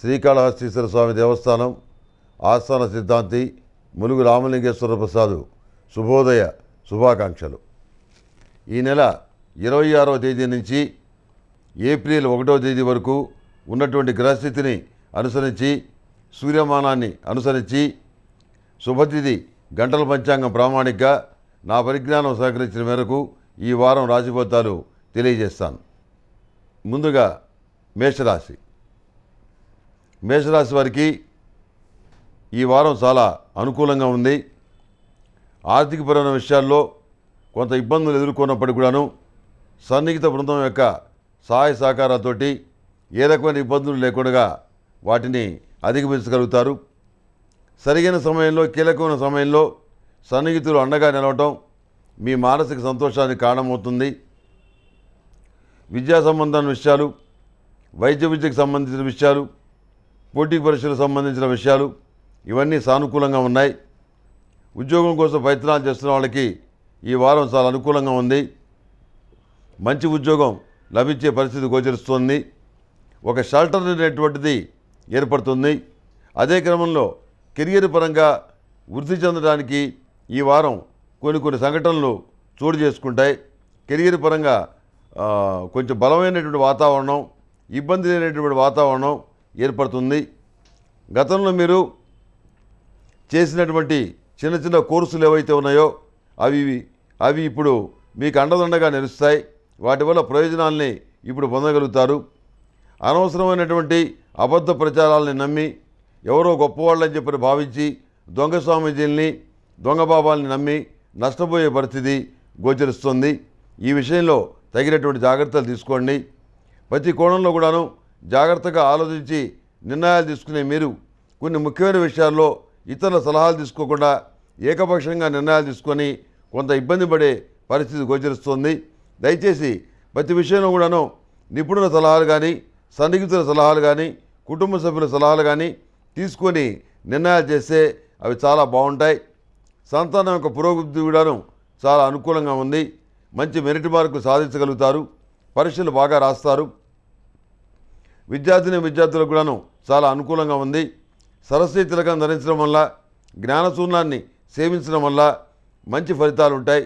శ్రీకాళహస్తీశ్వర స్వామి దేవస్థానం ఆస్థాన సిద్ధాంతి ములుగు రామలింగేశ్వర ప్రసాదు శుభోదయ శుభాకాంక్షలు ఈ నెల ఇరవై ఆరవ తేదీ నుంచి ఏప్రిల్ ఒకటో తేదీ వరకు ఉన్నటువంటి గ్రహస్థితిని అనుసరించి సూర్యమానాన్ని అనుసరించి శుభతిథి గంటల పంచాంగం ప్రామాణిక నా పరిజ్ఞానం సహకరించిన మేరకు ఈ వారం రాశిఫలితాలు తెలియజేస్తాను ముందుగా మేషరాశి మేషరాశి వారికి ఈ వారం చాలా అనుకూలంగా ఉంది ఆర్థికపరమైన విషయాల్లో కొంత ఇబ్బందులు ఎదుర్కొన్నప్పటికీ కూడాను సన్నిహిత బృందం యొక్క సహాయ సహకారాలతోటి ఏ రకమైన ఇబ్బందులు లేకుండా వాటిని అధిగమించగలుగుతారు సరిగైన సమయంలో కీలకమైన సమయంలో సన్నిహితులు అండగా నిలవటం మీ మానసిక సంతోషానికి కారణమవుతుంది విద్యా సంబంధమైన విషయాలు వైద్య విద్యకు సంబంధించిన విషయాలు పోటీ పరీక్షలకు సంబంధించిన విషయాలు ఇవన్నీ సానుకూలంగా ఉన్నాయి ఉద్యోగం కోసం ప్రయత్నాలు చేస్తున్న వాళ్ళకి ఈ వారం చాలా అనుకూలంగా ఉంది మంచి ఉద్యోగం లభించే పరిస్థితి గోచరిస్తుంది ఒక షెల్టర్ అనేటువంటిది ఏర్పడుతుంది అదే క్రమంలో కెరియర్ పరంగా వృద్ధి చెందడానికి ఈ వారం కొన్ని కొన్ని సంఘటనలు చోటు చేసుకుంటాయి కెరియర్ పరంగా కొంచెం బలమైనటువంటి వాతావరణం ఇబ్బంది లేనటువంటి వాతావరణం ఏర్పడుతుంది గతంలో మీరు చేసినటువంటి చిన్న చిన్న కోర్సులు ఏవైతే ఉన్నాయో అవి అవి ఇప్పుడు మీకు అండదండగా నిలుస్తాయి వాటి వల్ల ప్రయోజనాల్ని ఇప్పుడు పొందగలుగుతారు అనవసరమైనటువంటి అబద్ధ ప్రచారాలని నమ్మి ఎవరో గొప్పవాళ్ళని చెప్పి భావించి దొంగ స్వామీజీల్ని దొంగ బాబాలని నమ్మి నష్టపోయే పరిస్థితి గోచరిస్తుంది ఈ విషయంలో తగినటువంటి జాగ్రత్తలు తీసుకోండి ప్రతి కోణంలో కూడాను జాగ్రత్తగా ఆలోచించి నిర్ణయాలు తీసుకునే మీరు కొన్ని ముఖ్యమైన విషయాల్లో ఇతరుల సలహాలు తీసుకోకుండా ఏకపక్షంగా నిర్ణయాలు తీసుకొని కొంత ఇబ్బంది పడే పరిస్థితి గోచరిస్తోంది దయచేసి ప్రతి విషయంలో కూడాను నిపుణుల సలహాలు కానీ సన్నిహితుల సలహాలు కానీ కుటుంబ సభ్యుల సలహాలు కానీ తీసుకొని నిర్ణయాలు చేస్తే అవి చాలా బాగుంటాయి సంతానం యొక్క పురోగతి కూడాను చాలా అనుకూలంగా ఉంది మంచి మెరిట్ మార్కు సాధించగలుగుతారు పరీక్షలు బాగా రాస్తారు విద్యార్థిని విద్యార్థులకు కూడాను చాలా అనుకూలంగా ఉంది సరస్వతి తిలకం ధరించడం వల్ల జ్ఞానశూన్యాన్ని సేవించడం వల్ల మంచి ఫలితాలు ఉంటాయి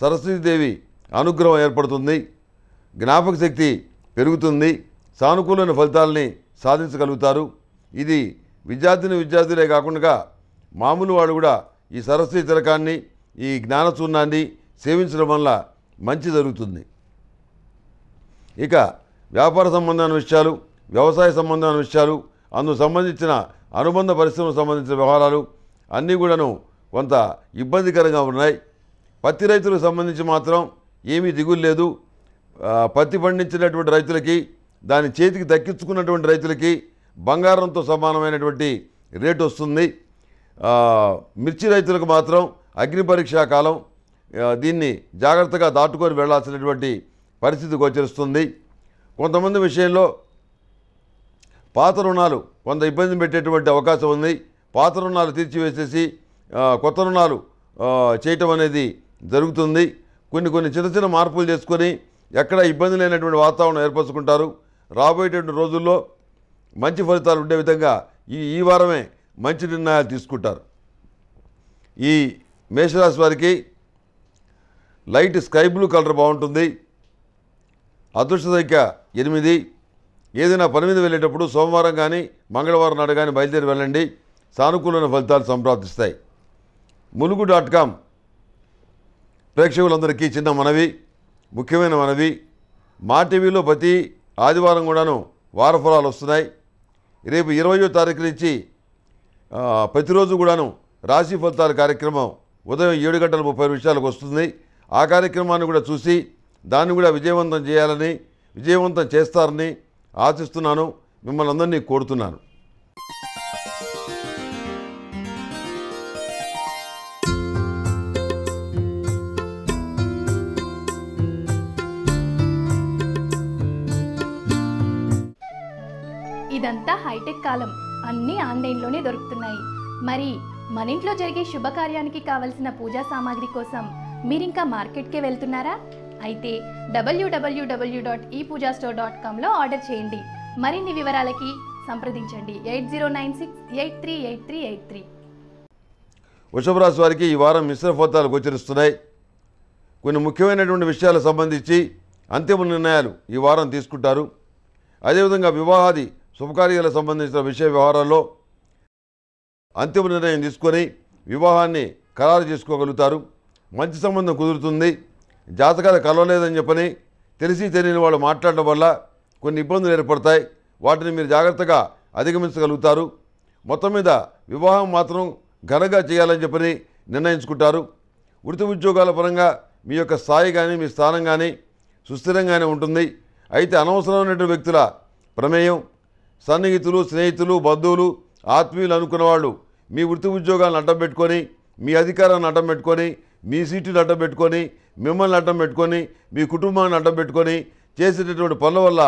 సరస్వతీదేవి అనుగ్రహం ఏర్పడుతుంది జ్ఞాపక శక్తి పెరుగుతుంది సానుకూలమైన ఫలితాలని సాధించగలుగుతారు ఇది విద్యార్థిని విద్యార్థులే కాకుండా మామూలు వాడు కూడా ఈ సరస్వతి తిలకాన్ని ఈ జ్ఞానచూర్ణాన్ని సేవించడం వల్ల మంచి జరుగుతుంది ఇక వ్యాపార సంబంధమైన విషయాలు వ్యవసాయ సంబంధమైన విషయాలు అందుకు సంబంధించిన అనుబంధ పరిశ్రమకు సంబంధించిన వ్యవహారాలు అన్నీ కూడాను కొంత ఇబ్బందికరంగా ఉన్నాయి పత్తి రైతులకు సంబంధించి మాత్రం ఏమీ దిగులు లేదు పత్తి పండించినటువంటి రైతులకి దాని చేతికి దక్కించుకున్నటువంటి రైతులకి బంగారంతో సమానమైనటువంటి రేటు వస్తుంది మిర్చి రైతులకు మాత్రం అగ్నిపరీక్ష కాలం దీన్ని జాగ్రత్తగా దాటుకొని వెళ్లాల్సినటువంటి పరిస్థితి గోచరిస్తుంది కొంతమంది విషయంలో పాత రుణాలు కొంత ఇబ్బంది పెట్టేటువంటి అవకాశం ఉంది పాత రుణాలు తీర్చివేసేసి కొత్త రుణాలు చేయటం అనేది జరుగుతుంది కొన్ని కొన్ని చిన్న చిన్న మార్పులు చేసుకొని ఎక్కడ ఇబ్బంది లేనటువంటి వాతావరణం ఏర్పరచుకుంటారు రాబోయేటువంటి రోజుల్లో మంచి ఫలితాలు ఉండే విధంగా ఈ ఈ వారమే మంచి నిర్ణయాలు తీసుకుంటారు ఈ మేషరాశి వారికి లైట్ స్కై బ్లూ కలర్ బాగుంటుంది అదృష్ట సంఖ్య ఎనిమిది ఏదైనా పని మీద వెళ్ళేటప్పుడు సోమవారం కానీ మంగళవారం నాడు కానీ బయలుదేరి వెళ్ళండి సానుకూలమైన ఫలితాలు సంప్రాప్తిస్తాయి ములుగు డాట్ కామ్ ప్రేక్షకులందరికీ చిన్న మనవి ముఖ్యమైన మనవి మా టీవీలో ప్రతి ఆదివారం కూడాను వారఫలాలు వస్తున్నాయి రేపు ఇరవయో తారీఖు నుంచి ప్రతిరోజు కూడాను రాశి ఫలితాల కార్యక్రమం ఉదయం ఏడు గంటల ముప్పై నిమిషాలకు వస్తుంది ఆ కార్యక్రమాన్ని కూడా చూసి దాన్ని కూడా విజయవంతం చేయాలని విజయవంతం చేస్తారని ఆశిస్తున్నాను మిమ్మల్ని అందరినీ కోరుతున్నాను ఇదంతా హైటెక్ కాలం అన్నీ ఆన్లైన్లోనే దొరుకుతున్నాయి మరి మన ఇంట్లో జరిగే శుభకార్యానికి కావలసిన పూజా సామాగ్రి కోసం మీరింకా మార్కెట్కే వెళ్తున్నారా అయితే W W W dot e Pooja store dot కామ్లో ఆర్డర్ చేయండి మరిన్ని వివరాలకి సంప్రదించండి eight zero nine six eight three eight three eight three వృషభ రాశి వారికి ఈ వారం మిశ్ర ఫోతాలు గోచరిస్తున్నాయి కొన్ని ముఖ్యమైనటువంటి విషయాలకు సంబంధించి అంతిమ నిర్ణయాలు ఈ వారం తీసుకుంటారు అదేవిధంగా వివాహాది శుభకార్యాలకు సంబంధించిన విషయ వ్యవహారాల్లో అంతిమ నిర్ణయం తీసుకొని వివాహాన్ని ఖరారు చేసుకోగలుగుతారు మంచి సంబంధం కుదురుతుంది జాతకాలు కలవలేదని చెప్పని తెలిసి తెలియని వాళ్ళు మాట్లాడడం వల్ల కొన్ని ఇబ్బందులు ఏర్పడతాయి వాటిని మీరు జాగ్రత్తగా అధిగమించగలుగుతారు మొత్తం మీద వివాహం మాత్రం ఘనంగా చేయాలని చెప్పని నిర్ణయించుకుంటారు వృత్తి ఉద్యోగాల పరంగా మీ యొక్క స్థాయి కానీ మీ స్థానం కానీ సుస్థిరంగానే ఉంటుంది అయితే అనవసరమైనటువంటి వ్యక్తుల ప్రమేయం సన్నిహితులు స్నేహితులు బంధువులు ఆత్మీయులు అనుకున్న వాళ్ళు మీ వృత్తి ఉద్యోగాలను అడ్డం పెట్టుకొని మీ అధికారాన్ని అడ్డం పెట్టుకొని మీ సీట్లు అడ్డం పెట్టుకొని మిమ్మల్ని అడ్డం పెట్టుకొని మీ కుటుంబాన్ని అడ్డం పెట్టుకొని చేసేటటువంటి పనుల వల్ల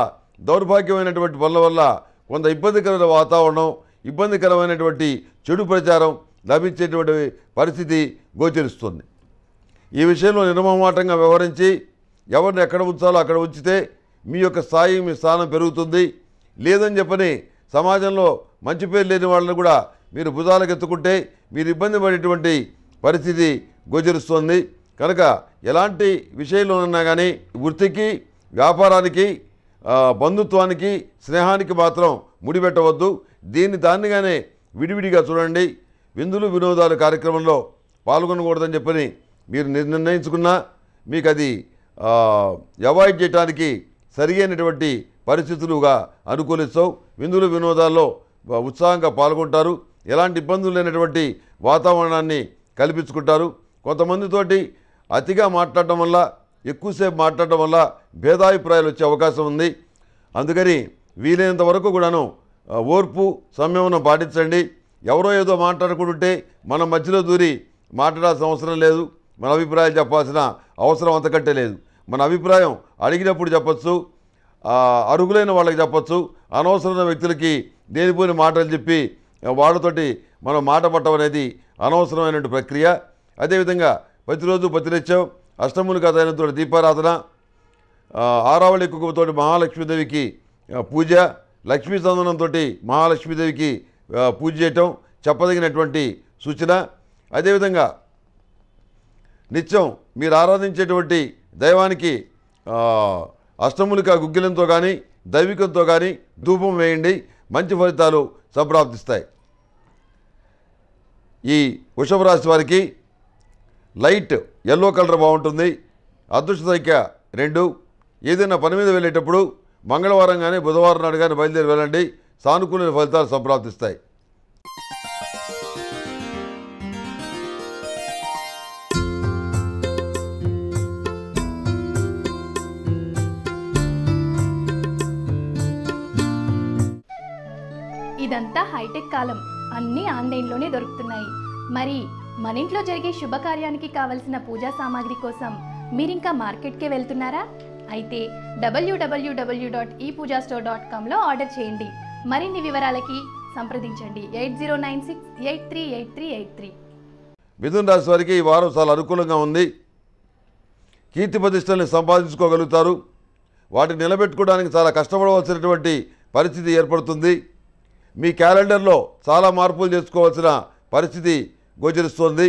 దౌర్భాగ్యమైనటువంటి పనుల వల్ల కొంత ఇబ్బందికరమైన వాతావరణం ఇబ్బందికరమైనటువంటి చెడు ప్రచారం లభించేటువంటి పరిస్థితి గోచరిస్తుంది ఈ విషయంలో నిర్మమాటంగా వ్యవహరించి ఎవరిని ఎక్కడ ఉంచాలో అక్కడ ఉంచితే మీ యొక్క స్థాయి మీ స్థానం పెరుగుతుంది లేదని చెప్పని సమాజంలో మంచి పేరు లేని వాళ్ళని కూడా మీరు భుజాలకు ఎత్తుకుంటే మీరు ఇబ్బంది పడేటువంటి పరిస్థితి గోచరిస్తుంది కనుక ఎలాంటి విషయంలోనన్నా కానీ వృత్తికి వ్యాపారానికి బంధుత్వానికి స్నేహానికి మాత్రం ముడిపెట్టవద్దు దీన్ని దాన్నిగానే విడివిడిగా చూడండి విందులు వినోదాలు కార్యక్రమంలో పాల్గొనకూడదని చెప్పని మీరు నిర్ణయించుకున్నా మీకు అది అవాయిడ్ చేయడానికి సరియైనటువంటి పరిస్థితులుగా అనుకూలిస్తావు విందులు వినోదాల్లో ఉత్సాహంగా పాల్గొంటారు ఎలాంటి ఇబ్బందులు లేనటువంటి వాతావరణాన్ని కల్పించుకుంటారు కొంతమందితోటి అతిగా మాట్లాడటం వల్ల ఎక్కువసేపు మాట్లాడటం వల్ల భేదాభిప్రాయాలు వచ్చే అవకాశం ఉంది అందుకని వీలైనంత వరకు కూడాను ఓర్పు సంయమనం పాటించండి ఎవరో ఏదో మాట్లాడుకుంటుంటే మన మధ్యలో దూరి మాట్లాడాల్సిన అవసరం లేదు మన అభిప్రాయం చెప్పాల్సిన అవసరం అంతకంటే లేదు మన అభిప్రాయం అడిగినప్పుడు చెప్పచ్చు అరుగులైన వాళ్ళకి చెప్పచ్చు అనవసరమైన వ్యక్తులకి దేనిపోయిన మాటలు చెప్పి వాళ్ళతోటి మనం మాట పట్టడం అనేది అనవసరమైనటువంటి ప్రక్రియ అదేవిధంగా ప్రతిరోజు ప్రతినిత్యం అష్టములు కథైనటువంటి దీపారాధన ఆరావళి కుక్కతోటి మహాలక్ష్మీదేవికి పూజ లక్ష్మీ చందనంతో మహాలక్ష్మీదేవికి పూజ చేయటం చెప్పదగినటువంటి సూచన అదేవిధంగా నిత్యం మీరు ఆరాధించేటువంటి దైవానికి అష్టములుగా గుగ్గిలంతో కానీ దైవికంతో కానీ ధూపం వేయండి మంచి ఫలితాలు సంప్రాప్తిస్తాయి ఈ వృషభ రాశి వారికి లైట్ ఎల్లో కలర్ బాగుంటుంది అదృష్ట సంఖ్య రెండు ఏదైనా పని మీద వెళ్ళేటప్పుడు మంగళవారం కానీ బుధవారం నాడు కానీ బయలుదేరి వెళ్ళండి సానుకూల ఫలితాలు సంప్రాప్తిస్తాయి ఇదంతా హైటెక్ కాలం అన్నీ ఆన్లైన్లోనే దొరుకుతున్నాయి మరి మన ఇంట్లో జరిగే శుభకార్యానికి కావలసిన పూజా సామాగ్రి కోసం మీరింకా మార్కెట్కే వెళ్తున్నారా అయితే W W W dot e e Pooja store dot కామ్లో ఆర్డర్ చేయండి మరిన్ని వివరాలకి సంప్రదించండి eight zero nine six eight three eight three eight three మిథున్ రాశి వారికి ఈ వారం చాలా అనుకూలంగా ఉంది కీర్తి ప్రతిష్టల్ని సంపాదించుకోగలుగుతారు వాటిని నిలబెట్టుకోవడానికి చాలా కష్టపడవలసినటువంటి పరిస్థితి ఏర్పడుతుంది మీ క్యాలెండర్లో చాలా మార్పులు చేసుకోవాల్సిన పరిస్థితి గోచరిస్తోంది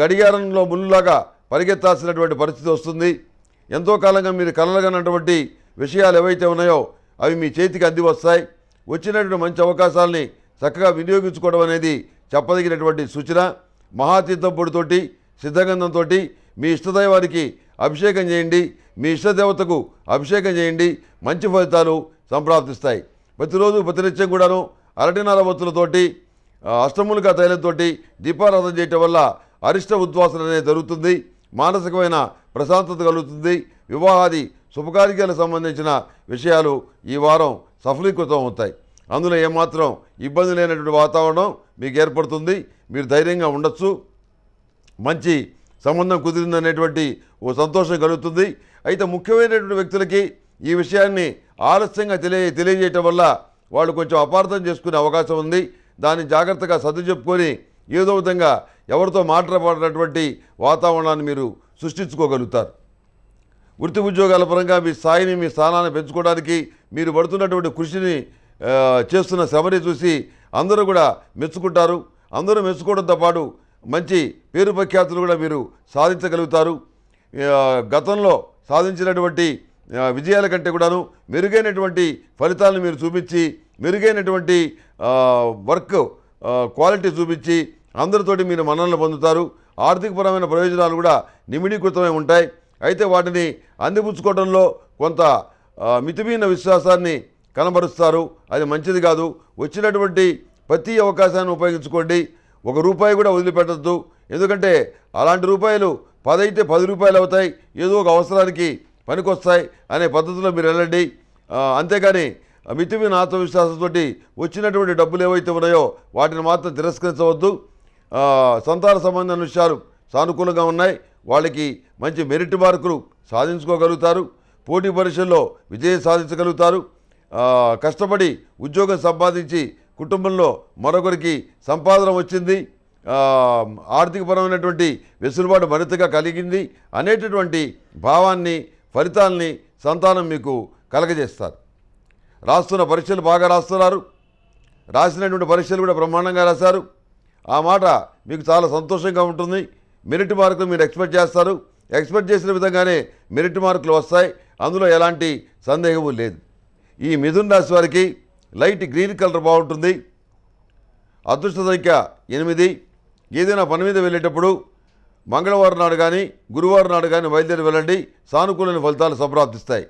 గడియారంలో ముళ్ళులాగా పరిగెత్తాల్సినటువంటి పరిస్థితి వస్తుంది ఎంతో కాలంగా మీరు కలలగనటువంటి విషయాలు ఏవైతే ఉన్నాయో అవి మీ చేతికి అంది వస్తాయి వచ్చినటువంటి మంచి అవకాశాలని చక్కగా వినియోగించుకోవడం అనేది చెప్పదగినటువంటి సూచన మహాతీర్థం పొడితోటి సిద్ధగంధంతో మీ ఇష్టదైవానికి అభిషేకం చేయండి మీ ఇష్టదేవతకు అభిషేకం చేయండి మంచి ఫలితాలు సంప్రాప్తిస్తాయి ప్రతిరోజు ప్రతినిత్యం కూడాను అరటినాల ఒత్తులతోటి అష్టములుగా తైలంతోటి దీపారాధన చేయటం వల్ల అరిష్ట ఉద్వాసన అనేది జరుగుతుంది మానసికమైన ప్రశాంతత కలుగుతుంది వివాహాది శుభకార్యాలకు సంబంధించిన విషయాలు ఈ వారం సఫలీకృతం అవుతాయి అందులో ఏమాత్రం ఇబ్బంది లేనటువంటి వాతావరణం మీకు ఏర్పడుతుంది మీరు ధైర్యంగా ఉండొచ్చు మంచి సంబంధం కుదిరిందనేటువంటి ఓ సంతోషం కలుగుతుంది అయితే ముఖ్యమైనటువంటి వ్యక్తులకి ఈ విషయాన్ని ఆలస్యంగా తెలియ తెలియజేయటం వల్ల వాళ్ళు కొంచెం అపార్థం చేసుకునే అవకాశం ఉంది దాన్ని జాగ్రత్తగా సర్దు చెప్పుకొని ఏదో విధంగా ఎవరితో మాట్లాడబడినటువంటి వాతావరణాన్ని మీరు సృష్టించుకోగలుగుతారు వృత్తి ఉద్యోగాల పరంగా మీ స్థాయిని మీ స్థానాన్ని పెంచుకోవడానికి మీరు పడుతున్నటువంటి కృషిని చేస్తున్న శ్రమని చూసి అందరూ కూడా మెచ్చుకుంటారు అందరూ మెచ్చుకోవడంతో పాటు మంచి పేరు ప్రఖ్యాతులు కూడా మీరు సాధించగలుగుతారు గతంలో సాధించినటువంటి విజయాల కంటే కూడాను మెరుగైనటువంటి ఫలితాలను మీరు చూపించి మెరుగైనటువంటి వర్క్ క్వాలిటీ చూపించి అందరితోటి మీరు మన్ననలు పొందుతారు ఆర్థికపరమైన ప్రయోజనాలు కూడా నిమిడీకృతమై ఉంటాయి అయితే వాటిని అందిపుచ్చుకోవడంలో కొంత మితిమీన విశ్వాసాన్ని కనబరుస్తారు అది మంచిది కాదు వచ్చినటువంటి ప్రతి అవకాశాన్ని ఉపయోగించుకోండి ఒక రూపాయి కూడా వదిలిపెట్టద్దు ఎందుకంటే అలాంటి రూపాయలు పదైతే పది రూపాయలు అవుతాయి ఏదో ఒక అవసరానికి పనికొస్తాయి అనే పద్ధతిలో మీరు వెళ్ళండి అంతేగాని మితిమిన ఆత్మవిశ్వాసంతో వచ్చినటువంటి డబ్బులు ఏవైతే ఉన్నాయో వాటిని మాత్రం తిరస్కరించవద్దు సంతాన సంబంధమైన విషయాలు సానుకూలంగా ఉన్నాయి వాళ్ళకి మంచి మెరిట్ మార్కులు సాధించుకోగలుగుతారు పోటీ పరీక్షల్లో విజయం సాధించగలుగుతారు కష్టపడి ఉద్యోగం సంపాదించి కుటుంబంలో మరొకరికి సంపాదన వచ్చింది ఆర్థికపరమైనటువంటి వెసులుబాటు మరింతగా కలిగింది అనేటటువంటి భావాన్ని ఫలితాల్ని సంతానం మీకు కలగజేస్తారు రాస్తున్న పరీక్షలు బాగా రాస్తున్నారు రాసినటువంటి పరీక్షలు కూడా బ్రహ్మాండంగా రాశారు ఆ మాట మీకు చాలా సంతోషంగా ఉంటుంది మెరిట్ మార్కులు మీరు ఎక్స్పెక్ట్ చేస్తారు ఎక్స్పెక్ట్ చేసిన విధంగానే మెరిట్ మార్కులు వస్తాయి అందులో ఎలాంటి సందేహము లేదు ఈ మిథున్ రాశి వారికి లైట్ గ్రీన్ కలర్ బాగుంటుంది అదృష్ట సంఖ్య ఎనిమిది ఏదైనా పని మీద వెళ్ళేటప్పుడు మంగళవారం నాడు కానీ గురువారం నాడు కానీ వైద్యులు వెళ్ళండి సానుకూలమైన ఫలితాలు సంప్రాప్తిస్తాయి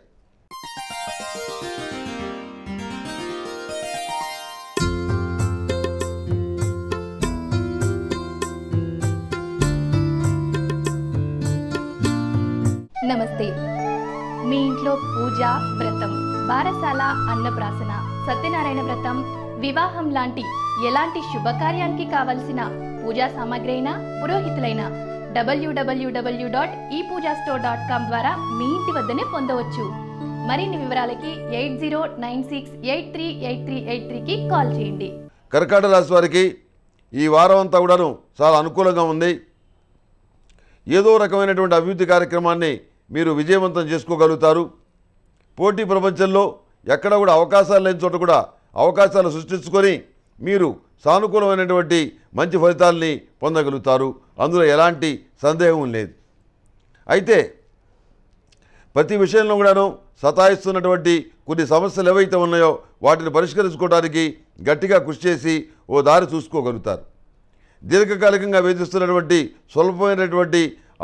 నమస్తే మీ ఇంట్లో పూజ వ్రతం బారసాల అన్నప్రాసన సత్యనారాయణ వ్రతం వివాహం లాంటి ఎలాంటి శుభకార్యానికి కావలసిన పూజా సామగ్రి అయినా పురోహితులైనా డబ్ల్యూడబ్ల్యూడబ్ల్యూ ద్వారా మీ ఇంటి వద్దనే పొందవచ్చు మరిన్ని వివరాలకి eight zero nine six eight three eight three eight త్రీకి కాల్ చేయండి కర్కాటక రాశి వారికి ఈ వారం అంతా కూడాను చాలా అనుకూలంగా ఉంది ఏదో రకమైనటువంటి అభివృద్ధి కార్యక్రమాన్ని మీరు విజయవంతం చేసుకోగలుగుతారు పోటీ ప్రపంచంలో ఎక్కడ కూడా అవకాశాలు లేని చోట కూడా అవకాశాలు సృష్టించుకొని మీరు సానుకూలమైనటువంటి మంచి ఫలితాల్ని పొందగలుగుతారు అందులో ఎలాంటి సందేహం లేదు అయితే ప్రతి విషయంలో కూడాను సతాయిస్తున్నటువంటి కొన్ని సమస్యలు ఏవైతే ఉన్నాయో వాటిని పరిష్కరించుకోవడానికి గట్టిగా కృషి చేసి ఓ దారి చూసుకోగలుగుతారు దీర్ఘకాలికంగా వేధిస్తున్నటువంటి స్వల్పమైనటువంటి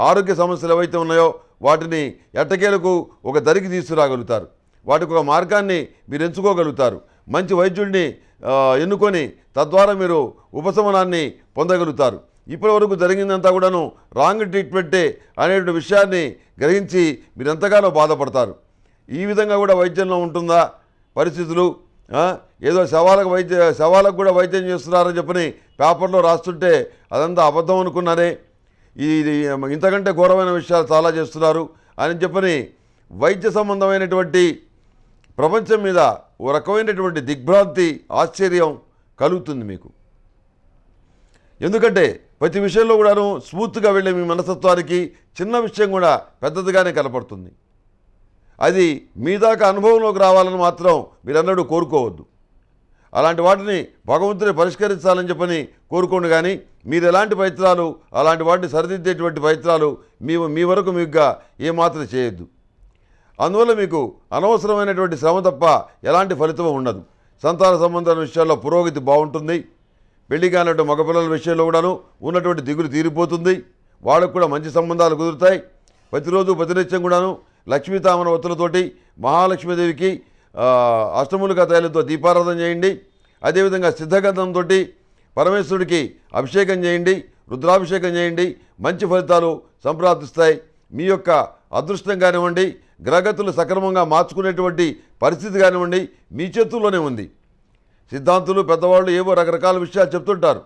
ఆరోగ్య సమస్యలు ఏవైతే ఉన్నాయో వాటిని ఎట్టకేలకు ఒక దరికి తీసుకురాగలుగుతారు వాటికి ఒక మార్గాన్ని మీరు ఎంచుకోగలుగుతారు మంచి వైద్యుడిని ఎన్నుకొని తద్వారా మీరు ఉపశమనాన్ని పొందగలుగుతారు ఇప్పటి వరకు జరిగిందంతా కూడాను రాంగ్ ట్రీట్మెంటే అనేటువంటి విషయాన్ని గ్రహించి ఎంతగానో బాధపడతారు ఈ విధంగా కూడా వైద్యంలో ఉంటుందా పరిస్థితులు ఏదో శవాలకు వైద్య శవాలకు కూడా వైద్యం చేస్తున్నారని చెప్పని పేపర్లో రాస్తుంటే అదంతా అబద్ధం అనుకున్నారే ఇది ఇంతకంటే ఘోరమైన విషయాలు చాలా చేస్తున్నారు అని చెప్పని వైద్య సంబంధమైనటువంటి ప్రపంచం మీద ఓ రకమైనటువంటి దిగ్భ్రాంతి ఆశ్చర్యం కలుగుతుంది మీకు ఎందుకంటే ప్రతి విషయంలో కూడాను స్మూత్గా వెళ్ళే మీ మనస్తత్వానికి చిన్న విషయం కూడా పెద్దదిగానే కనపడుతుంది అది మీ దాకా అనుభవంలోకి రావాలని మాత్రం మీరన్నడూ కోరుకోవద్దు అలాంటి వాటిని భగవంతుని పరిష్కరించాలని చెప్పని కోరుకోండి కానీ మీరు ఎలాంటి ప్రయత్నాలు అలాంటి వాటిని సరిదిద్దేటువంటి ప్రయత్నాలు మీ మీ వరకు మీకుగా ఏమాత్రం చేయొద్దు అందువల్ల మీకు అనవసరమైనటువంటి శ్రమ తప్ప ఎలాంటి ఫలితం ఉండదు సంతాన సంబంధాల విషయాల్లో పురోగతి బాగుంటుంది పెళ్లి కానటువంటి మగపిల్లల విషయంలో కూడాను ఉన్నటువంటి దిగులు తీరిపోతుంది వాళ్ళకు కూడా మంచి సంబంధాలు కుదురుతాయి ప్రతిరోజు ప్రతినిత్యం కూడాను లక్ష్మీ తామన వత్తులతోటి మహాలక్ష్మీదేవికి అష్టములుగా తైలతో దీపారాధన చేయండి అదేవిధంగా సిద్ధగంధంతో పరమేశ్వరుడికి అభిషేకం చేయండి రుద్రాభిషేకం చేయండి మంచి ఫలితాలు సంప్రాప్తిస్తాయి మీ యొక్క అదృష్టం కానివ్వండి గ్రహగతులు సక్రమంగా మార్చుకునేటువంటి పరిస్థితి కానివ్వండి మీ చేతుల్లోనే ఉంది సిద్ధాంతులు పెద్దవాళ్ళు ఏవో రకరకాల విషయాలు చెప్తుంటారు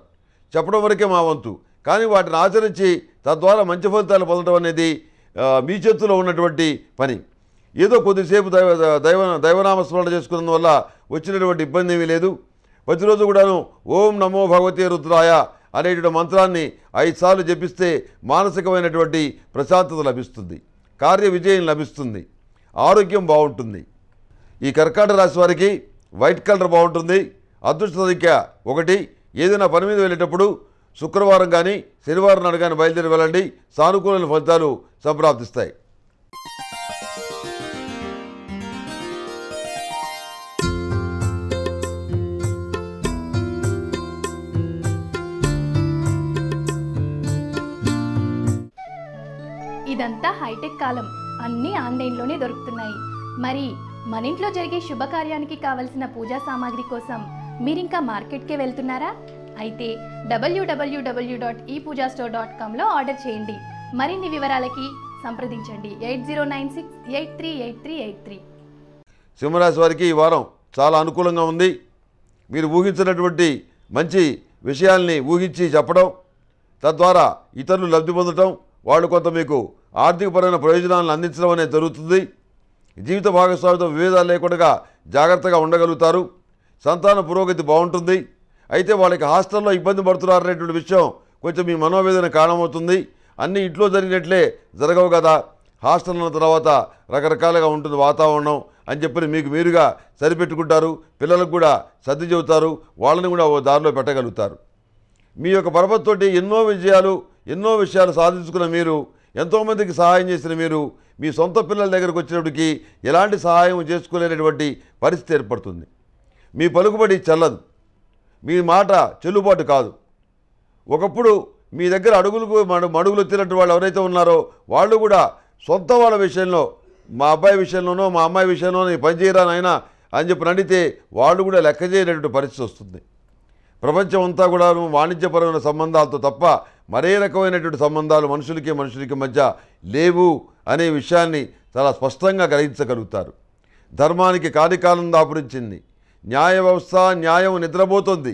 చెప్పడం వరకే మా వంతు కానీ వాటిని ఆచరించి తద్వారా మంచి ఫలితాలు పొందడం అనేది మీ చేతుల్లో ఉన్నటువంటి పని ఏదో కొద్దిసేపు దైవ దైవ దైవనామస్మరణ చేసుకున్నందు వల్ల వచ్చినటువంటి ఇబ్బంది ఏమీ లేదు ప్రతిరోజు కూడాను ఓం నమో భగవతే రుద్రాయ అనేటువంటి మంత్రాన్ని ఐదుసార్లు జపిస్తే మానసికమైనటువంటి ప్రశాంతత లభిస్తుంది కార్య విజయం లభిస్తుంది ఆరోగ్యం బాగుంటుంది ఈ కర్కాటక రాశి వారికి వైట్ కలర్ బాగుంటుంది అదృష్ట సంఖ్య ఒకటి ఏదైనా పని మీద వెళ్ళేటప్పుడు శుక్రవారం కానీ శనివారం నాడు కానీ బయలుదేరి వెళ్ళండి సానుకూల ఫలితాలు సంప్రాప్తిస్తాయి ఇదంతా హైటెక్ కాలం అన్నీ ఆన్లైన్లోనే దొరుకుతున్నాయి మరి మన ఇంట్లో జరిగే శుభకార్యానికి కావలసిన పూజా సామాగ్రి కోసం మీరింకా మార్కెట్కే వెళ్తున్నారా అయితే W W W dot e Pooja store dot కామ్లో ఆర్డర్ చేయండి మరిన్ని వివరాలకి సంప్రదించండి eight zero nine six eight three eight three eight three సింహరాశి వారికి ఈ వారం చాలా అనుకూలంగా ఉంది మీరు ఊహించినటువంటి మంచి విషయాల్ని ఊహించి చెప్పడం తద్వారా ఇతరులు లబ్ధి పొందటం వాళ్ళు కొంత మీకు ఆర్థికపరమైన ప్రయోజనాలను అందించడం అనేది జరుగుతుంది జీవిత భాగస్వామితో వివేదాలు లేకుండా జాగ్రత్తగా ఉండగలుగుతారు సంతాన పురోగతి బాగుంటుంది అయితే వాళ్ళకి హాస్టల్లో ఇబ్బంది అనేటువంటి విషయం కొంచెం మీ మనోవేదన కారణమవుతుంది అన్నీ ఇంట్లో జరిగినట్లే జరగవు కదా హాస్టల్ తర్వాత రకరకాలుగా ఉంటుంది వాతావరణం అని చెప్పి మీకు మీరుగా సరిపెట్టుకుంటారు పిల్లలకు కూడా సర్ది చెబుతారు వాళ్ళని కూడా ఓ దారిలో పెట్టగలుగుతారు మీ యొక్క పరపతితోటి ఎన్నో విజయాలు ఎన్నో విషయాలు సాధించుకున్న మీరు ఎంతోమందికి సహాయం చేసిన మీరు మీ సొంత పిల్లల దగ్గరకు వచ్చినప్పటికీ ఎలాంటి సహాయం చేసుకోలేనటువంటి పరిస్థితి ఏర్పడుతుంది మీ పలుకుబడి చల్లదు మీ మాట చెల్లుబాటు కాదు ఒకప్పుడు మీ దగ్గర అడుగులకు మడుగులు ఎత్తినట్టు వాళ్ళు ఎవరైతే ఉన్నారో వాళ్ళు కూడా సొంత వాళ్ళ విషయంలో మా అబ్బాయి విషయంలోనో మా అమ్మాయి విషయంలోనో ఈ పని అని చెప్పి అడిగితే వాళ్ళు కూడా లెక్క చేయనటువంటి పరిస్థితి వస్తుంది ప్రపంచం అంతా కూడా వాణిజ్యపరమైన సంబంధాలతో తప్ప మరే రకమైనటువంటి సంబంధాలు మనుషులకి మనుషులకి మధ్య లేవు అనే విషయాన్ని చాలా స్పష్టంగా గ్రహించగలుగుతారు ధర్మానికి కాలికాలం దాపురించింది న్యాయ వ్యవస్థ న్యాయం నిద్రపోతుంది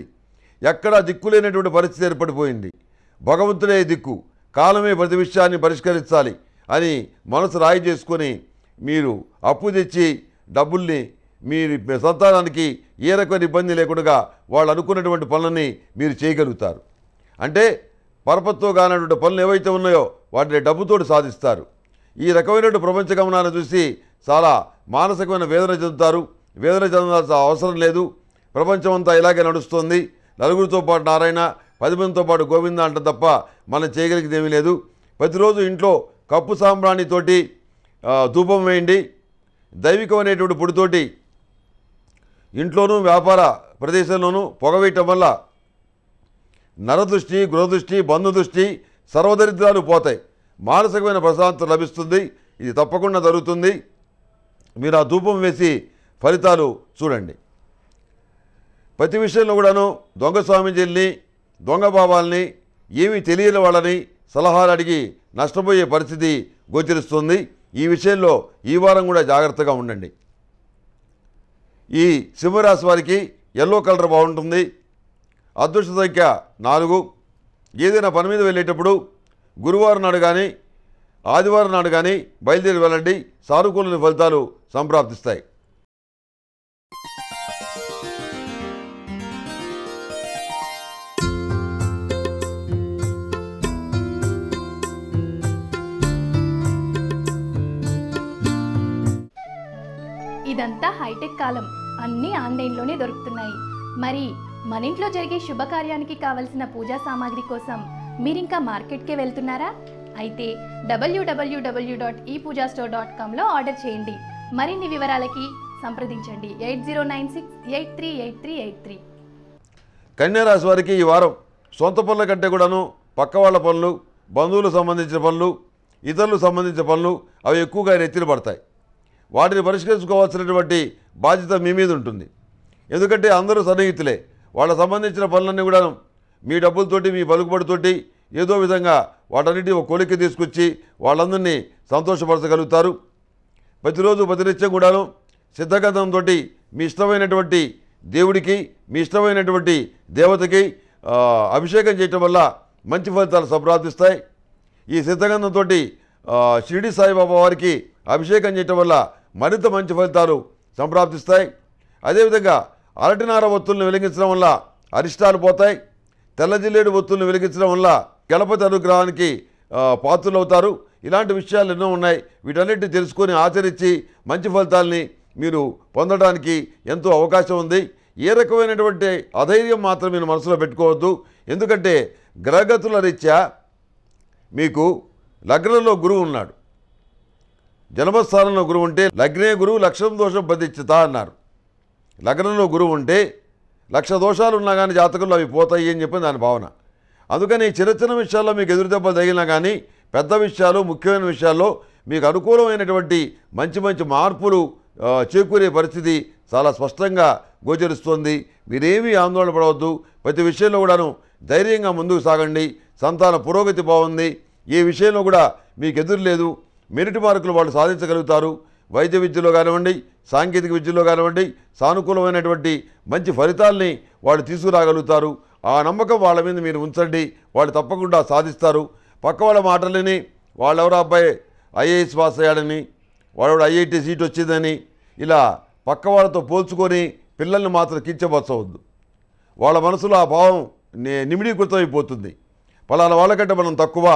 ఎక్కడా దిక్కులేనటువంటి పరిస్థితి ఏర్పడిపోయింది భగవంతుడే దిక్కు కాలమే ప్రతి విషయాన్ని పరిష్కరించాలి అని మనసు రాయి చేసుకొని మీరు అప్పు తెచ్చి డబ్బుల్ని మీ సంతానానికి ఏ రకమైన ఇబ్బంది లేకుండా వాళ్ళు అనుకున్నటువంటి పనులని మీరు చేయగలుగుతారు అంటే పరపత్వ కానటువంటి పనులు ఏవైతే ఉన్నాయో వాటిని డబ్బుతో సాధిస్తారు ఈ రకమైనటువంటి ప్రపంచ గమనాన్ని చూసి చాలా మానసికమైన వేదన చెందుతారు వేదన చెందాల్సిన అవసరం లేదు ప్రపంచమంతా ఇలాగే నడుస్తుంది నలుగురితో పాటు నారాయణ పది మందితో పాటు గోవింద అంట తప్ప మనం చేయగలిగేదేమీ లేదు ప్రతిరోజు ఇంట్లో కప్పు సాంబ్రాణితోటి ధూపం వేయండి అనేటువంటి పొడితోటి ఇంట్లోనూ వ్యాపార ప్రదేశంలోనూ పొగవేయటం వల్ల నరదృష్టి గృహదృష్టి బంధుదృష్టి సర్వదరిద్రాలు పోతాయి మానసికమైన ప్రశాంతత లభిస్తుంది ఇది తప్పకుండా జరుగుతుంది మీరు ఆ ధూపం వేసి ఫలితాలు చూడండి ప్రతి విషయంలో కూడాను దొంగ స్వామీజీల్ని దొంగ భావాల్ని ఏమీ తెలియని వాళ్ళని సలహాలు అడిగి నష్టపోయే పరిస్థితి గోచరిస్తుంది ఈ విషయంలో ఈ వారం కూడా జాగ్రత్తగా ఉండండి ఈ సింహరాశి వారికి ఎల్లో కలర్ బాగుంటుంది అదృష్ట సంఖ్య నాలుగు ఏదైనా పని మీద వెళ్ళేటప్పుడు గురువారం నాడు కానీ ఆదివారం నాడు కానీ బయలుదేరి వెళ్ళండి సానుకూలని ఫలితాలు సంప్రాప్తిస్తాయి ఇదంతా హైటెక్ కాలం అన్నీ ఆన్లైన్లోనే దొరుకుతున్నాయి మరి మన ఇంట్లో జరిగే శుభకార్యానికి కావలసిన పూజా సామాగ్రి కోసం మీరు ఇంకా మార్కెట్కే వెళ్తున్నారా అయితే W W W dot e e Pooja store dot కామ్లో ఆర్డర్ చేయండి మరిన్ని వివరాలకి సంప్రదించండి eight zero nine six eight three eight three eight three కన్యారాశి వారికి ఈ వారం సొంత పనుల కంటే కూడాను పక్క వాళ్ళ పనులు బంధువులు సంబంధించిన పనులు ఇతరులు సంబంధించిన పనులు అవి ఎక్కువగా నెత్తిన పడతాయి వాటిని పరిష్కరించుకోవాల్సినటువంటి బాధ్యత మీ మీద ఉంటుంది ఎందుకంటే అందరూ సన్నిహితులే వాళ్ళ సంబంధించిన పనులన్నీ కూడా మీ డబ్బులతోటి మీ పలుకుబడితోటి ఏదో విధంగా వాటన్నిటి ఒక కోలిక తీసుకొచ్చి వాళ్ళందరినీ సంతోషపరచగలుగుతారు ప్రతిరోజు ప్రతినిత్యం కూడాను సిద్ధగంధంతో మీ ఇష్టమైనటువంటి దేవుడికి మీ ఇష్టమైనటువంటి దేవతకి అభిషేకం చేయటం వల్ల మంచి ఫలితాలు సంప్రాప్తిస్తాయి ఈ సిద్ధగంధంతో షిరిడి సాయిబాబా వారికి అభిషేకం చేయటం వల్ల మరింత మంచి ఫలితాలు సంప్రాప్తిస్తాయి అదేవిధంగా అరటినార ఒత్తులను వెలిగించడం వల్ల అరిష్టాలు పోతాయి తెల్లజిల్లేడు ఒత్తులను వెలిగించడం వల్ల గణపతి అనుగ్రహానికి పాత్రలవుతారు ఇలాంటి విషయాలు ఎన్నో ఉన్నాయి వీటన్నిటిని తెలుసుకొని ఆచరించి మంచి ఫలితాలని మీరు పొందడానికి ఎంతో అవకాశం ఉంది ఏ రకమైనటువంటి అధైర్యం మాత్రం మీరు మనసులో పెట్టుకోవద్దు ఎందుకంటే గ్రహగతుల రీత్యా మీకు లగ్నంలో గురువు ఉన్నాడు జన్మస్థానంలో గురువు ఉంటే లగ్నే గురువు లక్షం దోషం బదిచ్చుతా అన్నారు లగ్నంలో గురువు ఉంటే లక్ష దోషాలు ఉన్నా కానీ జాతకంలో అవి పోతాయి అని చెప్పి దాని భావన అందుకని చిన్న చిన్న విషయాల్లో మీకు ఎదురు దెబ్బ తగిలినా కానీ పెద్ద విషయాలు ముఖ్యమైన విషయాల్లో మీకు అనుకూలమైనటువంటి మంచి మంచి మార్పులు చేకూరే పరిస్థితి చాలా స్పష్టంగా గోచరిస్తుంది మీరేమీ ఆందోళన పడవద్దు ప్రతి విషయంలో కూడాను ధైర్యంగా ముందుకు సాగండి సంతాన పురోగతి బాగుంది ఏ విషయంలో కూడా మీకు ఎదురు లేదు మెరిట్ మార్కులు వాళ్ళు సాధించగలుగుతారు వైద్య విద్యలో కానివ్వండి సాంకేతిక విద్యలో కానివ్వండి సానుకూలమైనటువంటి మంచి ఫలితాల్ని వాళ్ళు తీసుకురాగలుగుతారు ఆ నమ్మకం వాళ్ళ మీద మీరు ఉంచండి వాళ్ళు తప్పకుండా సాధిస్తారు పక్క వాళ్ళ మాటలని వాళ్ళెవరో అబ్బాయి ఐఏఎస్ పాస్ అయ్యాడని వాడు ఐఐటి సీట్ వచ్చిందని ఇలా పక్క వాళ్ళతో పోల్చుకొని పిల్లల్ని మాత్రం కించపరచవద్దు వాళ్ళ మనసులో ఆ భావం నిమిడీకృతమైపోతుంది పలానా వాళ్ళకంటే మనం తక్కువ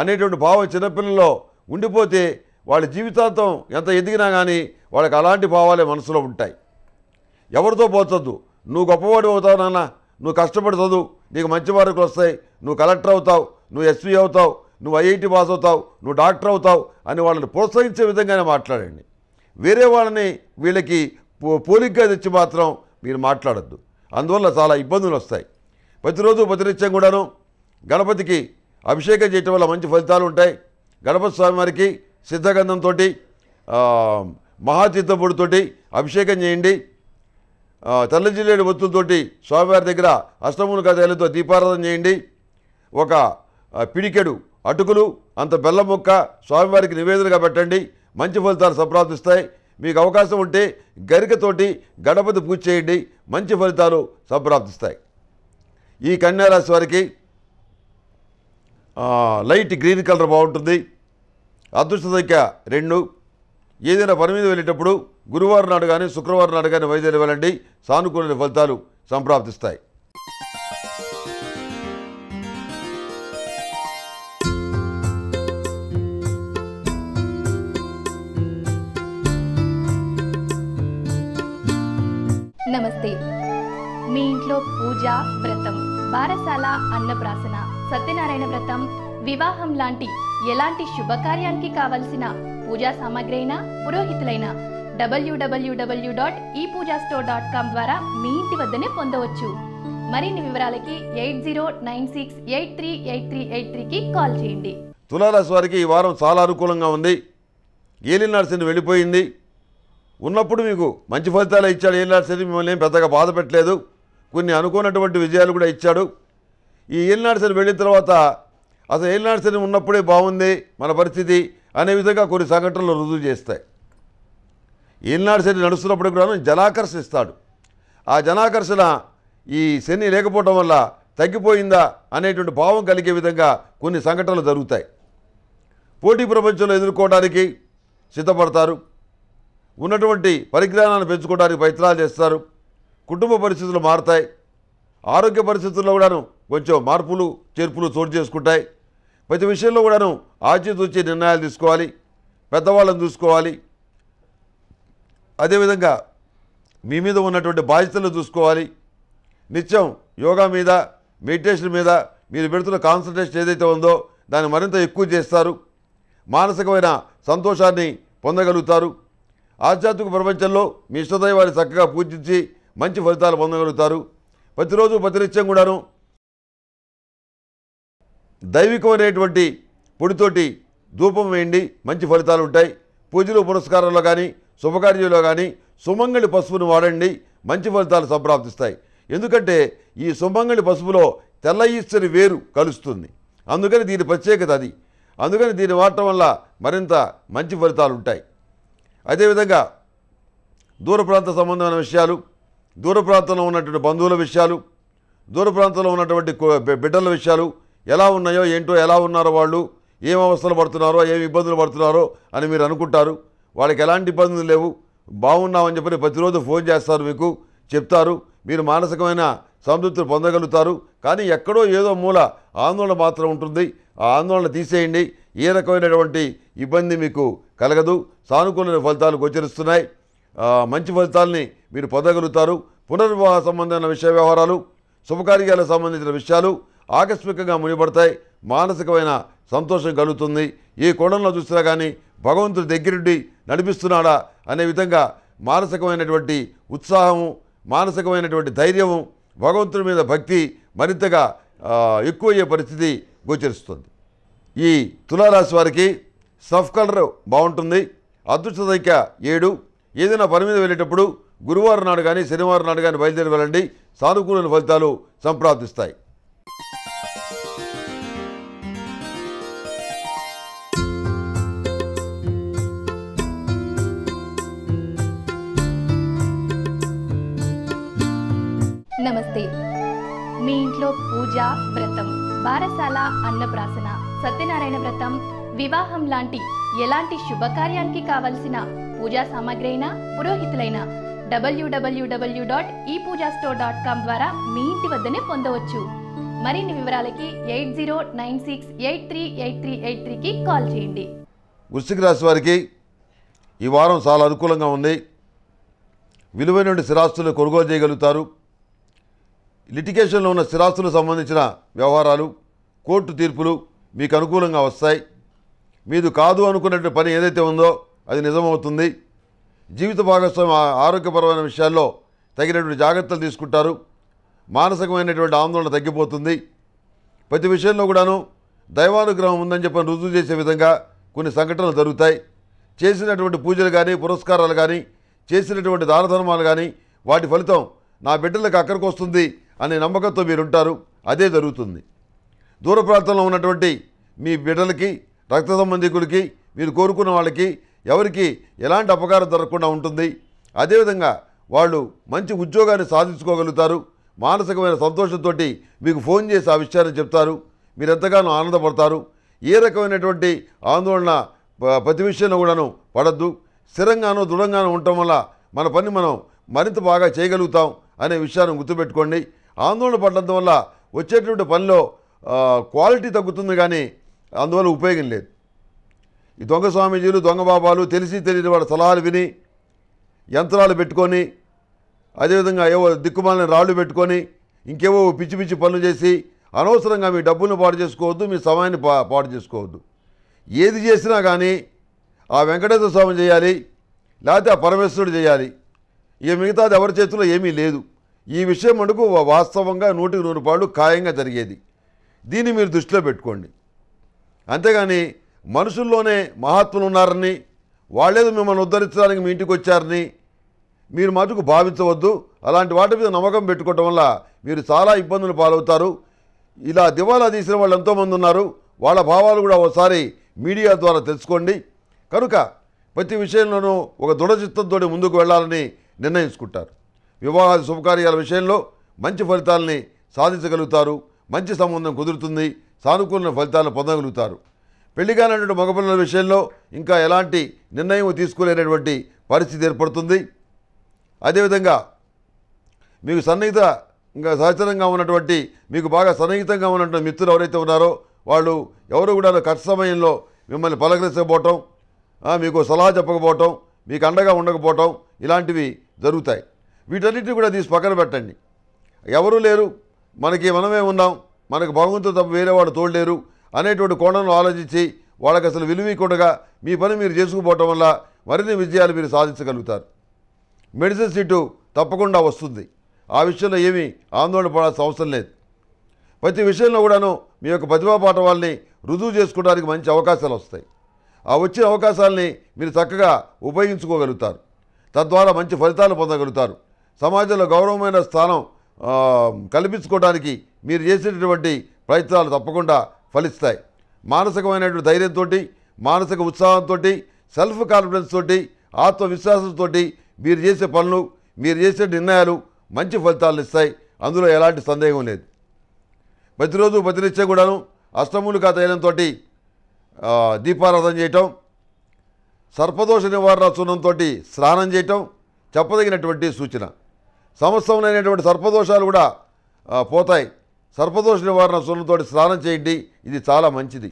అనేటువంటి భావం చిన్నపిల్లల్లో ఉండిపోతే వాళ్ళ జీవితాంతం ఎంత ఎదిగినా కానీ వాళ్ళకి అలాంటి భావాలే మనసులో ఉంటాయి ఎవరితో పోచొద్దు నువ్వు గొప్పవాడు అవుతావు నాన్న నువ్వు కష్టపడి చదువు నీకు మంచి మార్కులు వస్తాయి నువ్వు కలెక్టర్ అవుతావు నువ్వు ఎస్పీ అవుతావు నువ్వు ఐఐటి పాస్ అవుతావు నువ్వు డాక్టర్ అవుతావు అని వాళ్ళని ప్రోత్సహించే విధంగానే మాట్లాడండి వేరే వాళ్ళని వీళ్ళకి పోలిగ్గా తెచ్చి మాత్రం మీరు మాట్లాడద్దు అందువల్ల చాలా ఇబ్బందులు వస్తాయి ప్రతిరోజు ప్రతినిత్యం కూడాను గణపతికి అభిషేకం చేయటం వల్ల మంచి ఫలితాలు ఉంటాయి గణపతి స్వామి వారికి సిద్ధగంధంతో మహాతీర్థపుడితోటి అభిషేకం చేయండి తెల్లజిల్లేడు ఒత్తులతో స్వామివారి దగ్గర అష్టములు కథలతో దీపారాధన చేయండి ఒక పిడికెడు అటుకులు అంత బెల్లం ముక్క స్వామివారికి నివేదనగా పెట్టండి మంచి ఫలితాలు సంప్రాప్తిస్తాయి మీకు అవకాశం ఉంటే గరికతోటి గణపతి పూజ చేయండి మంచి ఫలితాలు సంప్రాప్తిస్తాయి ఈ కన్యారాశి వారికి లైట్ గ్రీన్ కలర్ బాగుంటుంది అదృష్ట సంఖ్య రెండు ఏదైనా పని మీద వెళ్ళేటప్పుడు గురువారం నాడు కానీ శుక్రవారం నాడు కానీ వైద్యులు వెళ్ళండి సానుకూల ఫలితాలు సంప్రాప్తిస్తాయి నమస్తే మీ ఇంట్లో పూజ వ్రతం బారసాల అన్నప్రాసన సత్యనారాయణ వ్రతం వివాహం లాంటి ఎలాంటి శుభకార్యానికి కావలసిన పూజా సామాగ్రి అయినా పురోహితులైనా డబ్ల్యూడబ్ల్యూడబ్ల్యూ dot e Pooja store dot com ద్వారా మీ ఇంటి వద్దనే పొందవచ్చు మరిన్ని వివరాలకి eight zero nine six eight three eight three eight త్రీకి కాల్ చేయండి తులారాశి వారికి ఈ వారం చాలా అనుకూలంగా ఉంది నర్సింది వెళ్ళిపోయింది ఉన్నప్పుడు మీకు మంచి ఫలితాలు ఇచ్చాడు నర్సింది మిమ్మల్ని ఏం పెద్దగా బాధ పెట్టలేదు కొన్ని అనుకోనటువంటి విజయాలు కూడా ఇచ్చాడు ఈ నర్సింది వెళ్ళిన తర్వాత అసలు ఏం నడిచని ఉన్నప్పుడే బాగుంది మన పరిస్థితి అనే విధంగా కొన్ని సంఘటనలు రుజువు చేస్తాయి ఏలినాడు శని నడుస్తున్నప్పుడు కూడా జలాకర్షిస్తాడు ఆ జనాకర్షణ ఈ శని లేకపోవడం వల్ల తగ్గిపోయిందా అనేటువంటి భావం కలిగే విధంగా కొన్ని సంఘటనలు జరుగుతాయి పోటీ ప్రపంచంలో ఎదుర్కోవడానికి సిద్ధపడతారు ఉన్నటువంటి పరిజ్ఞానాన్ని పెంచుకోవడానికి ప్రయత్నాలు చేస్తారు కుటుంబ పరిస్థితులు మారుతాయి ఆరోగ్య పరిస్థితుల్లో కూడాను కొంచెం మార్పులు చేర్పులు చోటు చేసుకుంటాయి ప్రతి విషయంలో కూడాను ఆచితూచి నిర్ణయాలు తీసుకోవాలి పెద్దవాళ్ళని చూసుకోవాలి అదేవిధంగా మీ మీద ఉన్నటువంటి బాధ్యతలు చూసుకోవాలి నిత్యం యోగా మీద మెడిటేషన్ మీద మీరు పెడుతున్న కాన్సన్ట్రేషన్ ఏదైతే ఉందో దాన్ని మరింత ఎక్కువ చేస్తారు మానసికమైన సంతోషాన్ని పొందగలుగుతారు ఆధ్యాత్మిక ప్రపంచంలో మీ ఇష్టదైవాన్ని చక్కగా పూజించి మంచి ఫలితాలు పొందగలుగుతారు ప్రతిరోజు ప్రతినిత్యం కూడాను దైవికమైనటువంటి పొడితోటి ధూపం వేయండి మంచి ఫలితాలు ఉంటాయి పూజలు పురస్కారంలో కానీ శుభకార్యంలో కానీ సుమంగళి పసుపును వాడండి మంచి ఫలితాలు సంప్రాప్తిస్తాయి ఎందుకంటే ఈ సుమంగళి పసుపులో తెల్ల ఈశ్వరి వేరు కలుస్తుంది అందుకని దీని ప్రత్యేకత అది అందుకని దీన్ని వాడటం వల్ల మరింత మంచి ఫలితాలు ఉంటాయి అదేవిధంగా దూర ప్రాంత సంబంధమైన విషయాలు దూర ప్రాంతంలో ఉన్నటువంటి బంధువుల విషయాలు దూర ప్రాంతంలో ఉన్నటువంటి బిడ్డల విషయాలు ఎలా ఉన్నాయో ఏంటో ఎలా ఉన్నారో వాళ్ళు ఏం అవస్థలు పడుతున్నారో ఏం ఇబ్బందులు పడుతున్నారో అని మీరు అనుకుంటారు వాళ్ళకి ఎలాంటి ఇబ్బందులు లేవు బాగున్నామని చెప్పి ప్రతిరోజు ఫోన్ చేస్తారు మీకు చెప్తారు మీరు మానసికమైన సంతృప్తిని పొందగలుగుతారు కానీ ఎక్కడో ఏదో మూల ఆందోళన మాత్రం ఉంటుంది ఆ ఆందోళన తీసేయండి ఏ రకమైనటువంటి ఇబ్బంది మీకు కలగదు సానుకూల ఫలితాలు గోచరిస్తున్నాయి మంచి ఫలితాలని మీరు పొందగలుగుతారు పునర్వివాహ సంబంధమైన విషయ వ్యవహారాలు శుభకార్యాలకు సంబంధించిన విషయాలు ఆకస్మికంగా మునిపడతాయి మానసికమైన సంతోషం కలుగుతుంది ఈ కోణంలో చూసినా కానీ భగవంతుడి దగ్గరుండి నడిపిస్తున్నాడా అనే విధంగా మానసికమైనటువంటి ఉత్సాహము మానసికమైనటువంటి ధైర్యము భగవంతుడి మీద భక్తి మరింతగా ఎక్కువయ్యే పరిస్థితి గోచరిస్తుంది ఈ తులారాశి వారికి సఫ్ కలర్ బాగుంటుంది అదృష్ట సంఖ్య ఏడు ఏదైనా పని మీద వెళ్ళేటప్పుడు గురువారం నాడు కానీ శనివారం నాడు కానీ బయలుదేరి వెళ్ళండి సానుకూల ఫలితాలు సంప్రాప్తిస్తాయి నమస్తే మీ ఇంట్లో పూజ వ్రతం బారసాల అన్నప్రాసన సత్యనారాయణ వ్రతం వివాహం లాంటి ఎలాంటి శుభకార్యానికి కావలసిన పూజా సామాగ్రి అయినా పురోహితులైన డబ్ల్యూడబ్ల్యూడబ్ల్యూ dot e Pooja store dot com ద్వారా మీ ఇంటి వద్దనే పొందవచ్చు మరిన్ని వివరాలకి eight zero nine six eight three eight three eight త్రీకి కాల్ చేయండి వృశ్చిక రాశి వారికి ఈ వారం చాలా అనుకూలంగా ఉంది విలువైన స్థిరాస్తులు కొనుగోలు చేయగలుగుతారు లిటిగేషన్లో ఉన్న స్థిరాస్తులకు సంబంధించిన వ్యవహారాలు కోర్టు తీర్పులు మీకు అనుకూలంగా వస్తాయి మీరు కాదు అనుకున్నటువంటి పని ఏదైతే ఉందో అది నిజమవుతుంది జీవిత భాగస్వామి ఆరోగ్యపరమైన విషయాల్లో తగినటువంటి జాగ్రత్తలు తీసుకుంటారు మానసికమైనటువంటి ఆందోళన తగ్గిపోతుంది ప్రతి విషయంలో కూడాను దైవానుగ్రహం ఉందని చెప్పని రుజువు చేసే విధంగా కొన్ని సంఘటనలు జరుగుతాయి చేసినటువంటి పూజలు కానీ పురస్కారాలు కానీ చేసినటువంటి దాన ధర్మాలు కానీ వాటి ఫలితం నా బిడ్డలకు అక్కడికి వస్తుంది అనే నమ్మకంతో మీరుంటారు అదే జరుగుతుంది దూర ప్రాంతంలో ఉన్నటువంటి మీ బిడ్డలకి రక్త సంబంధికులకి మీరు కోరుకున్న వాళ్ళకి ఎవరికి ఎలాంటి అపకారం జరగకుండా ఉంటుంది అదేవిధంగా వాళ్ళు మంచి ఉద్యోగాన్ని సాధించుకోగలుగుతారు మానసికమైన సంతోషంతో మీకు ఫోన్ చేసి ఆ విషయాన్ని చెప్తారు మీరు ఎంతగానో ఆనందపడతారు ఏ రకమైనటువంటి ఆందోళన ప్రతి విషయంలో కూడాను పడద్దు స్థిరంగానూ దృఢంగానూ ఉండటం వల్ల మన పని మనం మరింత బాగా చేయగలుగుతాం అనే విషయాన్ని గుర్తుపెట్టుకోండి ఆందోళన పడడం వల్ల వచ్చేటువంటి పనిలో క్వాలిటీ తగ్గుతుంది కానీ అందువల్ల ఉపయోగం లేదు ఈ దొంగ స్వామీజీలు దొంగ బాబాలు తెలిసి తెలియని వాళ్ళ సలహాలు విని యంత్రాలు పెట్టుకొని అదేవిధంగా ఏవో దిక్కుమాలని రాళ్ళు పెట్టుకొని ఇంకేవో పిచ్చి పిచ్చి పనులు చేసి అనవసరంగా మీ డబ్బును పాడు చేసుకోవద్దు మీ సమయాన్ని పా పాడు చేసుకోవద్దు ఏది చేసినా కానీ ఆ వెంకటేశ్వర స్వామి చేయాలి లేకపోతే ఆ పరమేశ్వరుడు చేయాలి ఇక మిగతాది ఎవరి చేతిలో ఏమీ లేదు ఈ విషయం మటుకు వాస్తవంగా నూటికి నూరు పాళ్ళు ఖాయంగా జరిగేది దీన్ని మీరు దృష్టిలో పెట్టుకోండి అంతేగాని మనుషుల్లోనే మహాత్ములు ఉన్నారని వాళ్ళేదో మిమ్మల్ని ఉద్ధరించడానికి మీ ఇంటికి వచ్చారని మీరు మటుకు భావించవద్దు అలాంటి వాటి మీద నమ్మకం పెట్టుకోవటం వల్ల మీరు చాలా ఇబ్బందులు పాలవుతారు ఇలా దివాలా తీసిన వాళ్ళు ఎంతోమంది ఉన్నారు వాళ్ళ భావాలు కూడా ఒకసారి మీడియా ద్వారా తెలుసుకోండి కనుక ప్రతి విషయంలోనూ ఒక దృఢచిత్తంతో ముందుకు వెళ్ళాలని నిర్ణయించుకుంటారు వివాహాది శుభకార్యాల విషయంలో మంచి ఫలితాలని సాధించగలుగుతారు మంచి సంబంధం కుదురుతుంది సానుకూల ఫలితాలను పొందగలుగుతారు పెళ్లిగానటువంటి మగపిల్లల విషయంలో ఇంకా ఎలాంటి నిర్ణయం తీసుకోలేనటువంటి పరిస్థితి ఏర్పడుతుంది అదేవిధంగా మీకు సన్నిహిత ఇంకా సహచరంగా ఉన్నటువంటి మీకు బాగా సన్నిహితంగా ఉన్నటువంటి మిత్రులు ఎవరైతే ఉన్నారో వాళ్ళు ఎవరు కూడా కష్ట సమయంలో మిమ్మల్ని పలకరించకపోవటం మీకు సలహా చెప్పకపోవటం మీకు అండగా ఉండకపోవటం ఇలాంటివి జరుగుతాయి వీటన్నిటిని కూడా తీసి పక్కన పెట్టండి ఎవరూ లేరు మనకి మనమే ఉన్నాం మనకు భగవంతుడు తప్ప వేరేవాడు తోడలేరు అనేటువంటి కోణంలో ఆలోచించి వాళ్ళకి అసలు విలువీకుండా మీ పని మీరు చేసుకుపోవటం వల్ల మరిన్ని విజయాలు మీరు సాధించగలుగుతారు మెడిసిన్ సీటు తప్పకుండా వస్తుంది ఆ విషయంలో ఏమీ ఆందోళన పడాల్సిన అవసరం లేదు ప్రతి విషయంలో కూడాను మీ యొక్క ప్రతిభా పాఠ వాళ్ళని రుజువు చేసుకోవడానికి మంచి అవకాశాలు వస్తాయి ఆ వచ్చిన అవకాశాలని మీరు చక్కగా ఉపయోగించుకోగలుగుతారు తద్వారా మంచి ఫలితాలు పొందగలుగుతారు సమాజంలో గౌరవమైన స్థానం కల్పించుకోవడానికి మీరు చేసేటటువంటి ప్రయత్నాలు తప్పకుండా ఫలిస్తాయి మానసికమైనటువంటి ధైర్యంతో మానసిక ఉత్సాహంతో సెల్ఫ్ కాన్ఫిడెన్స్ తోటి ఆత్మవిశ్వాసంతో మీరు చేసే పనులు మీరు చేసే నిర్ణయాలు మంచి ఫలితాలను ఇస్తాయి అందులో ఎలాంటి సందేహం లేదు ప్రతిరోజు ప్రతినిత్యం కూడాను అష్టములుగా తైలంతో దీపారాధన చేయటం సర్పదోష నివారణ చూర్ణంతో స్నానం చేయటం చెప్పదగినటువంటి సూచన సమస్తమైనటువంటి సర్పదోషాలు కూడా పోతాయి సర్పదోష నివారణ చూర్ణంతో స్నానం చేయండి ఇది చాలా మంచిది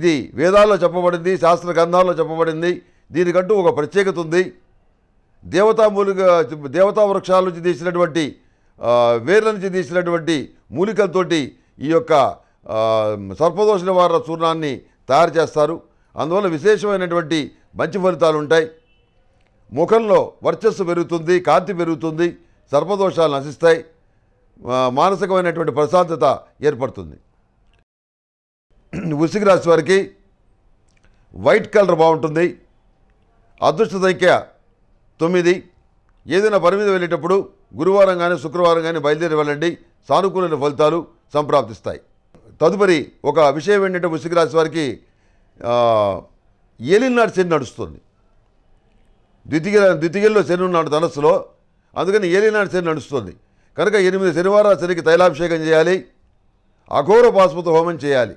ఇది వేదాల్లో చెప్పబడింది శాస్త్ర గ్రంథాల్లో చెప్పబడింది దీనికంటూ ఒక ప్రత్యేకత ఉంది దేవతామూలిక దేవతా వృక్షాల నుంచి తీసినటువంటి వేర్ల నుంచి తీసినటువంటి మూలికలతోటి ఈ యొక్క సర్పదోష నివారణ చూర్ణాన్ని తయారు చేస్తారు అందువల్ల విశేషమైనటువంటి మంచి ఫలితాలు ఉంటాయి ముఖంలో వర్చస్సు పెరుగుతుంది కాంతి పెరుగుతుంది సర్పదోషాలు నశిస్తాయి మానసికమైనటువంటి ప్రశాంతత ఏర్పడుతుంది ఉసిగి రాశి వారికి వైట్ కలర్ బాగుంటుంది అదృష్ట సంఖ్య తొమ్మిది ఏదైనా పని మీద వెళ్ళేటప్పుడు గురువారం కానీ శుక్రవారం కానీ బయలుదేరి వెళ్ళండి సానుకూలమైన ఫలితాలు సంప్రాప్తిస్తాయి తదుపరి ఒక విషయం ఏంటంటే వృశ్చిక రాశి వారికి ఏలినాడు శని నడుస్తుంది ద్వితీయ ద్వితీయల్లో శని ఉన్నాడు ధనస్సులో అందుకని ఏలినాడు శని నడుస్తుంది కనుక ఎనిమిది శనివారం శనికి తైలాభిషేకం చేయాలి అఘోర పాస్పత హోమం చేయాలి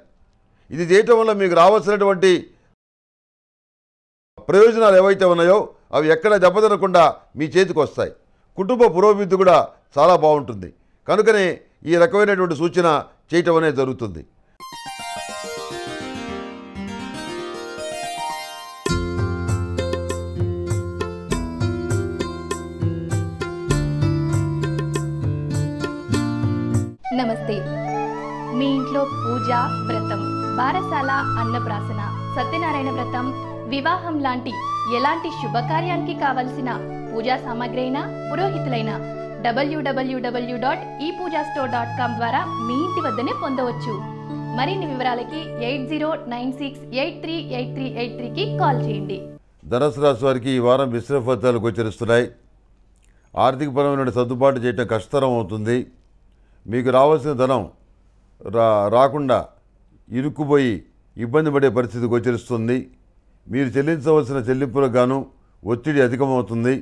ఇది చేయటం వల్ల మీకు రావాల్సినటువంటి ప్రయోజనాలు ఏవైతే ఉన్నాయో అవి ఎక్కడ దెబ్బతినకుండా మీ చేతికి వస్తాయి కుటుంబ పురోభివృద్ధి కూడా చాలా బాగుంటుంది కనుకనే ఈ రకమైనటువంటి సూచన చేయటం అనేది జరుగుతుంది నమస్తే మీ ఇంట్లో పూజ వ్రతం బారసాల అన్నప్రాసన సత్యనారాయణ వ్రతం వివాహం లాంటి ఎలాంటి శుభకార్యానికి కావలసిన పూజా సామాగ్రి అయినా పురోహితులైన డబ్ల్యూడబ్ల్యూడబ్ల్యూ dot e Pooja store dot com ద్వారా మీ ఇంటి వద్దనే పొందవచ్చు మరిన్ని వివరాలకి eight zero nine six eight three eight three eight త్రీకి కాల్ చేయండి ధనసు రాశి వారికి ఈ వారం మిశ్రమ ఫలితాలు గోచరిస్తున్నాయి పరమైన సర్దుబాటు చేయడం కష్టతరం అవుతుంది మీకు రావాల్సిన ధనం రా రాకుండా ఇరుక్కుపోయి ఇబ్బంది పడే పరిస్థితి గోచరిస్తుంది మీరు చెల్లించవలసిన చెల్లింపులకు గాను ఒత్తిడి అధికమవుతుంది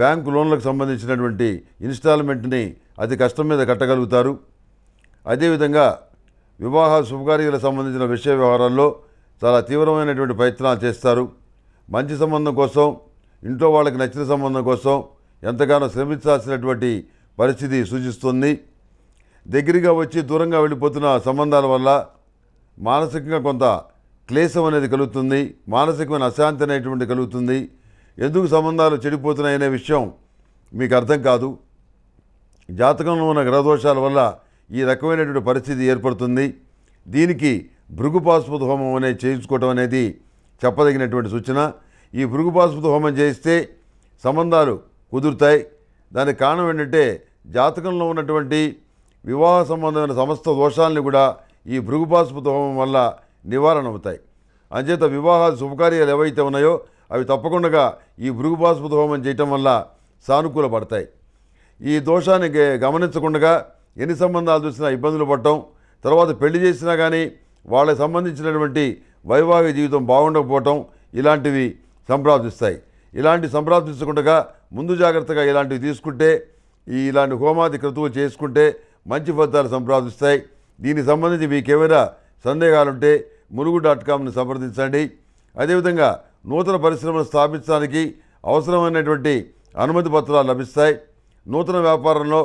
బ్యాంకు లోన్లకు సంబంధించినటువంటి ఇన్స్టాల్మెంట్ని అతి కష్టం మీద కట్టగలుగుతారు అదేవిధంగా వివాహ శుభకార్యాలకు సంబంధించిన విషయ వ్యవహారాల్లో చాలా తీవ్రమైనటువంటి ప్రయత్నాలు చేస్తారు మంచి సంబంధం కోసం ఇంట్లో వాళ్ళకి నచ్చిన సంబంధం కోసం ఎంతగానో శ్రమించాల్సినటువంటి పరిస్థితి సూచిస్తుంది దగ్గరగా వచ్చి దూరంగా వెళ్ళిపోతున్న సంబంధాల వల్ల మానసికంగా కొంత క్లేశం అనేది కలుగుతుంది మానసికమైన అశాంతి అనేటువంటి కలుగుతుంది ఎందుకు సంబంధాలు చెడిపోతున్నాయనే విషయం మీకు అర్థం కాదు జాతకంలో ఉన్న గ్రహదోషాల వల్ల ఈ రకమైనటువంటి పరిస్థితి ఏర్పడుతుంది దీనికి భృగుపాస్పద హోమం అనేది చేయించుకోవటం అనేది చెప్పదగినటువంటి సూచన ఈ భృగుపాస్పద హోమం చేయిస్తే సంబంధాలు కుదురుతాయి దానికి కారణం ఏంటంటే జాతకంలో ఉన్నటువంటి వివాహ సంబంధమైన సమస్త దోషాలని కూడా ఈ భృగుపాస్పద హోమం వల్ల నివారణ అవుతాయి అంచేత వివాహాలు శుభకార్యాలు ఏవైతే ఉన్నాయో అవి తప్పకుండా ఈ భృగుభాస్పత హోమం చేయటం వల్ల సానుకూల పడతాయి ఈ దోషాన్ని గమనించకుండా ఎన్ని సంబంధాలు చూసినా ఇబ్బందులు పడటం తర్వాత పెళ్లి చేసినా కానీ వాళ్ళకి సంబంధించినటువంటి వైవాహిక జీవితం బాగుండకపోవటం ఇలాంటివి సంప్రాప్తిస్తాయి ఇలాంటి సంప్రాప్తించకుండా ముందు జాగ్రత్తగా ఇలాంటివి తీసుకుంటే ఈ ఇలాంటి హోమాది క్రతువులు చేసుకుంటే మంచి ఫలితాలు సంప్రాప్తిస్తాయి దీనికి సంబంధించి మీకు సందేహాలుంటే మునుగు డాట్ కామ్ను సంప్రదించండి అదేవిధంగా నూతన పరిశ్రమలు స్థాపించడానికి అవసరమైనటువంటి అనుమతి పత్రాలు లభిస్తాయి నూతన వ్యాపారంలో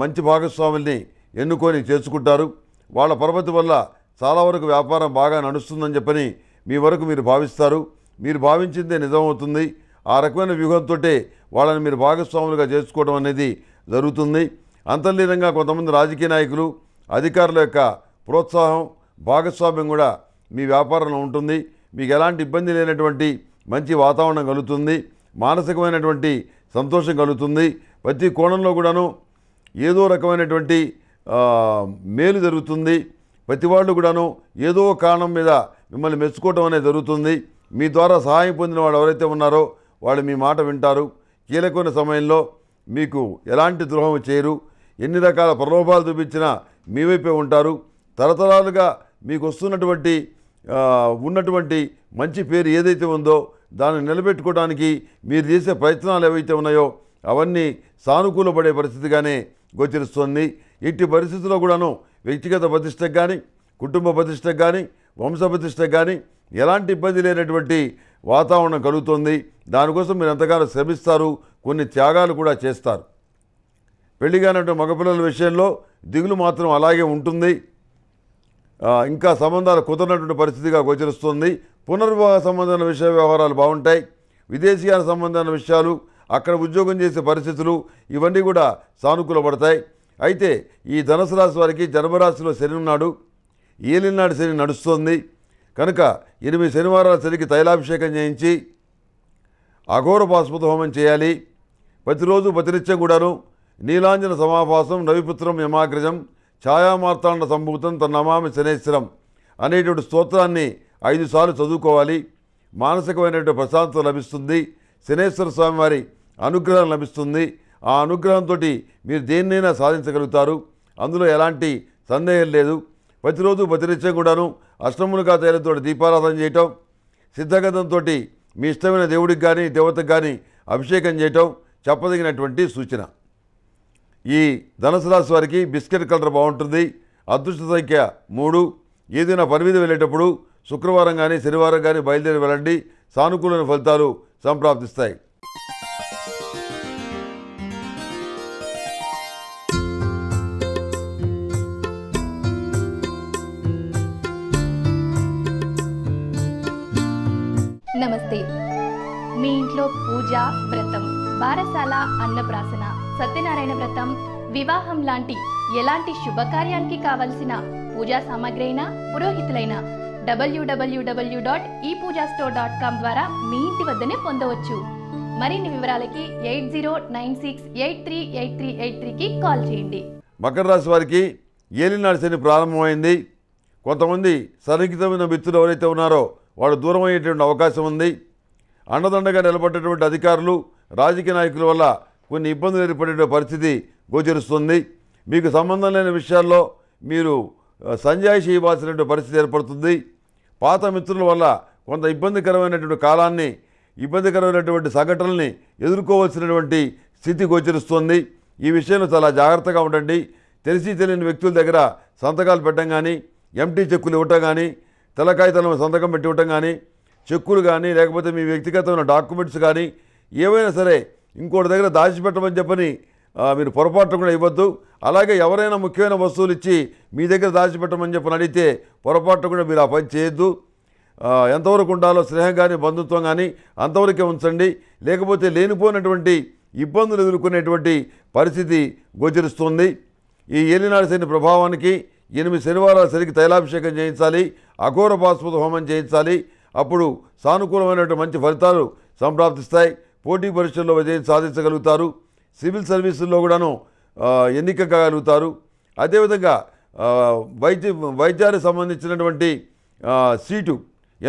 మంచి భాగస్వాముల్ని ఎన్నుకొని చేసుకుంటారు వాళ్ళ పరపతి వల్ల చాలా వరకు వ్యాపారం బాగా నడుస్తుందని చెప్పని మీ వరకు మీరు భావిస్తారు మీరు భావించిందే నిజమవుతుంది ఆ రకమైన వ్యూహంతో వాళ్ళని మీరు భాగస్వాములుగా చేసుకోవడం అనేది జరుగుతుంది అంతర్లీనంగా కొంతమంది రాజకీయ నాయకులు అధికారుల యొక్క ప్రోత్సాహం భాగస్వామ్యం కూడా మీ వ్యాపారంలో ఉంటుంది మీకు ఎలాంటి ఇబ్బంది లేనటువంటి మంచి వాతావరణం కలుగుతుంది మానసికమైనటువంటి సంతోషం కలుగుతుంది ప్రతి కోణంలో కూడాను ఏదో రకమైనటువంటి మేలు జరుగుతుంది ప్రతి వాళ్ళు కూడాను ఏదో కారణం మీద మిమ్మల్ని మెచ్చుకోవటం అనేది జరుగుతుంది మీ ద్వారా సహాయం పొందిన వాళ్ళు ఎవరైతే ఉన్నారో వాళ్ళు మీ మాట వింటారు కీలకమైన సమయంలో మీకు ఎలాంటి ద్రోహం చేయరు ఎన్ని రకాల ప్రలోభాలు చూపించినా మీ వైపే ఉంటారు తరతరాలుగా మీకు వస్తున్నటువంటి ఉన్నటువంటి మంచి పేరు ఏదైతే ఉందో దాన్ని నిలబెట్టుకోవడానికి మీరు చేసే ప్రయత్నాలు ఏవైతే ఉన్నాయో అవన్నీ సానుకూలపడే పరిస్థితిగానే గోచరిస్తుంది ఇట్టి పరిస్థితుల్లో కూడాను వ్యక్తిగత ప్రతిష్టకు కానీ కుటుంబ ప్రతిష్టకు కానీ వంశ ప్రతిష్టకు కానీ ఎలాంటి ఇబ్బంది లేనటువంటి వాతావరణం కలుగుతుంది దానికోసం మీరు ఎంతగానో శ్రమిస్తారు కొన్ని త్యాగాలు కూడా చేస్తారు పెళ్లిగానటువంటి మగపిల్లల విషయంలో దిగులు మాత్రం అలాగే ఉంటుంది ఇంకా సంబంధాలు కుదరినటువంటి పరిస్థితిగా గోచరిస్తుంది పునర్వివాహ సంబంధమైన విషయ వ్యవహారాలు బాగుంటాయి విదేశీయాల సంబంధమైన విషయాలు అక్కడ ఉద్యోగం చేసే పరిస్థితులు ఇవన్నీ కూడా సానుకూలపడతాయి అయితే ఈ ధనుసు రాశి వారికి జన్మరాశిలో శని ఉన్నాడు ఏలినాడు శని నడుస్తుంది కనుక ఎనిమిది శనివారాల శనికి తైలాభిషేకం చేయించి అఘోర పాశుపత హోమం చేయాలి ప్రతిరోజు ప్రతినిత్యం కూడాను నీలాంజన సమాపాసం నవిపుత్రం యమాగ్రజం ఛాయామార్తాండ సంభూతం నమామి శనేశ్వరం అనేటువంటి స్తోత్రాన్ని ఐదుసార్లు చదువుకోవాలి మానసికమైనటువంటి ప్రశాంతత లభిస్తుంది శనేశ్వర స్వామి వారి అనుగ్రహం లభిస్తుంది ఆ అనుగ్రహంతో మీరు దేన్నైనా సాధించగలుగుతారు అందులో ఎలాంటి సందేహం లేదు ప్రతిరోజు ప్రతినిత్యం కూడాను అష్టములుగా తయారుతో దీపారాధన చేయటం సిద్ధగతంతో మీ ఇష్టమైన దేవుడికి కానీ దేవతకు కానీ అభిషేకం చేయటం చెప్పదగినటువంటి సూచన ఈ ధనుసు రాశి వారికి బిస్కెట్ కలర్ బాగుంటుంది అదృష్ట సంఖ్య మూడు ఏదైనా పని మీద వెళ్ళేటప్పుడు శుక్రవారం కానీ శనివారం కానీ బయలుదేరి వెళ్ళండి సానుకూలమైన ఫలితాలు సంప్రాప్తిస్తాయి నమస్తే మీ ఇంట్లో పూజ వ్రతం బారసాల అన్నప్రాసన సత్యనారాయణ వ్రతం వివాహం లాంటి ఎలాంటి శుభకార్యానికి కావలసిన పూజా సామాగ్రి అయినా పురోహితులైనా డబ్ల్యూడబ్ల్యూడబ్ల్యూ dot e Pooja store dot com ద్వారా మీ ఇంటి వద్దనే పొందవచ్చు మరిన్ని వివరాలకి eight zero nine six eight three eight three eight త్రీకి కాల్ చేయండి మకర రాశి వారికి ఏలినాడు శని ప్రారంభమైంది కొంతమంది సన్నిహితమైన మిత్రులు ఎవరైతే ఉన్నారో వాళ్ళు దూరం అయ్యేటువంటి అవకాశం ఉంది అండదండగా నిలబడేటువంటి అధికారులు రాజకీయ నాయకుల వల్ల కొన్ని ఇబ్బందులు ఏర్పడే పరిస్థితి గోచరిస్తుంది మీకు సంబంధం లేని విషయాల్లో మీరు సంజాయి ఇవ్వాల్సినటువంటి పరిస్థితి ఏర్పడుతుంది పాత మిత్రుల వల్ల కొంత ఇబ్బందికరమైనటువంటి కాలాన్ని ఇబ్బందికరమైనటువంటి సంఘటనల్ని ఎదుర్కోవాల్సినటువంటి స్థితి గోచరిస్తుంది ఈ విషయంలో చాలా జాగ్రత్తగా ఉండండి తెలిసి తెలియని వ్యక్తుల దగ్గర సంతకాలు పెట్టడం కానీ ఎంటీ చెక్కులు ఇవ్వటం కానీ తెలకాయితలం సంతకం పెట్టి ఇవ్వటం కానీ చెక్కులు కానీ లేకపోతే మీ వ్యక్తిగతమైన డాక్యుమెంట్స్ కానీ ఏవైనా సరే ఇంకోటి దగ్గర దాచిపెట్టమని చెప్పని మీరు పొరపాటు కూడా ఇవ్వద్దు అలాగే ఎవరైనా ముఖ్యమైన వస్తువులు ఇచ్చి మీ దగ్గర దాచిపెట్టమని చెప్పని అడిగితే పొరపాటు కూడా మీరు ఆ పని చేయొద్దు ఎంతవరకు ఉండాలో స్నేహం కానీ బంధుత్వం కానీ అంతవరకే ఉంచండి లేకపోతే లేనిపోయినటువంటి ఇబ్బందులు ఎదుర్కొనేటువంటి పరిస్థితి గోచరిస్తుంది ఈ ఏలినాడు శని ప్రభావానికి ఎనిమిది శనివారాల సరికి తైలాభిషేకం చేయించాలి అఘోర బాస్పద హోమం చేయించాలి అప్పుడు సానుకూలమైనటువంటి మంచి ఫలితాలు సంప్రాప్తిస్తాయి పోటీ పరీక్షల్లో విజయం సాధించగలుగుతారు సివిల్ సర్వీసుల్లో కూడాను ఎన్నికగలుగుతారు అదేవిధంగా వైద్య వైద్యానికి సంబంధించినటువంటి సీటు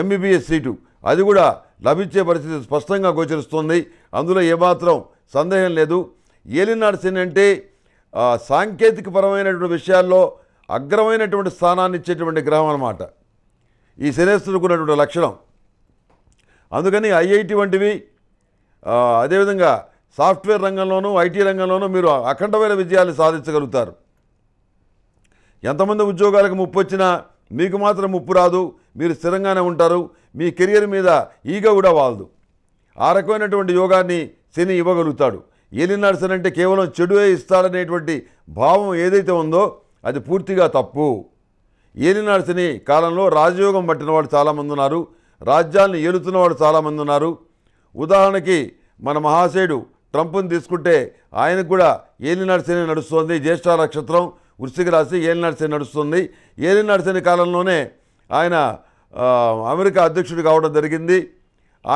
ఎంబీబీఎస్ సీటు అది కూడా లభించే పరిస్థితి స్పష్టంగా గోచరిస్తుంది అందులో ఏమాత్రం సందేహం లేదు ఏలినాడు సేన్ అంటే సాంకేతిక పరమైనటువంటి విషయాల్లో అగ్రమైనటువంటి స్థానాన్ని ఇచ్చేటువంటి గ్రహం అన్నమాట ఈ శ్రేస్తుడుకున్నటువంటి లక్షణం అందుకని ఐఐటి వంటివి అదేవిధంగా సాఫ్ట్వేర్ రంగంలోనూ ఐటీ రంగంలోనూ మీరు అఖండమైన విజయాలు సాధించగలుగుతారు ఎంతమంది ఉద్యోగాలకు ముప్పు వచ్చినా మీకు మాత్రం ముప్పు రాదు మీరు స్థిరంగానే ఉంటారు మీ కెరియర్ మీద ఈగ కూడా వాలదు ఆ రకమైనటువంటి యోగాన్ని శని ఇవ్వగలుగుతాడు ఏలినాడు శని అంటే కేవలం చెడువే ఇస్తాడనేటువంటి భావం ఏదైతే ఉందో అది పూర్తిగా తప్పు ఏలినాడు శని కాలంలో రాజయోగం పట్టిన వాళ్ళు చాలామంది ఉన్నారు రాజ్యాన్ని ఏలుతున్న వాళ్ళు చాలామంది ఉన్నారు ఉదాహరణకి మన మహాశయుడు ట్రంప్ని తీసుకుంటే ఆయనకు కూడా ఏలినడిసే నడుస్తుంది జ్యేష్ఠ నక్షత్రం వృశ్చిక రాశి ఏలినడిసే నడుస్తుంది ఏలినడిసే కాలంలోనే ఆయన అమెరికా అధ్యక్షుడు కావడం జరిగింది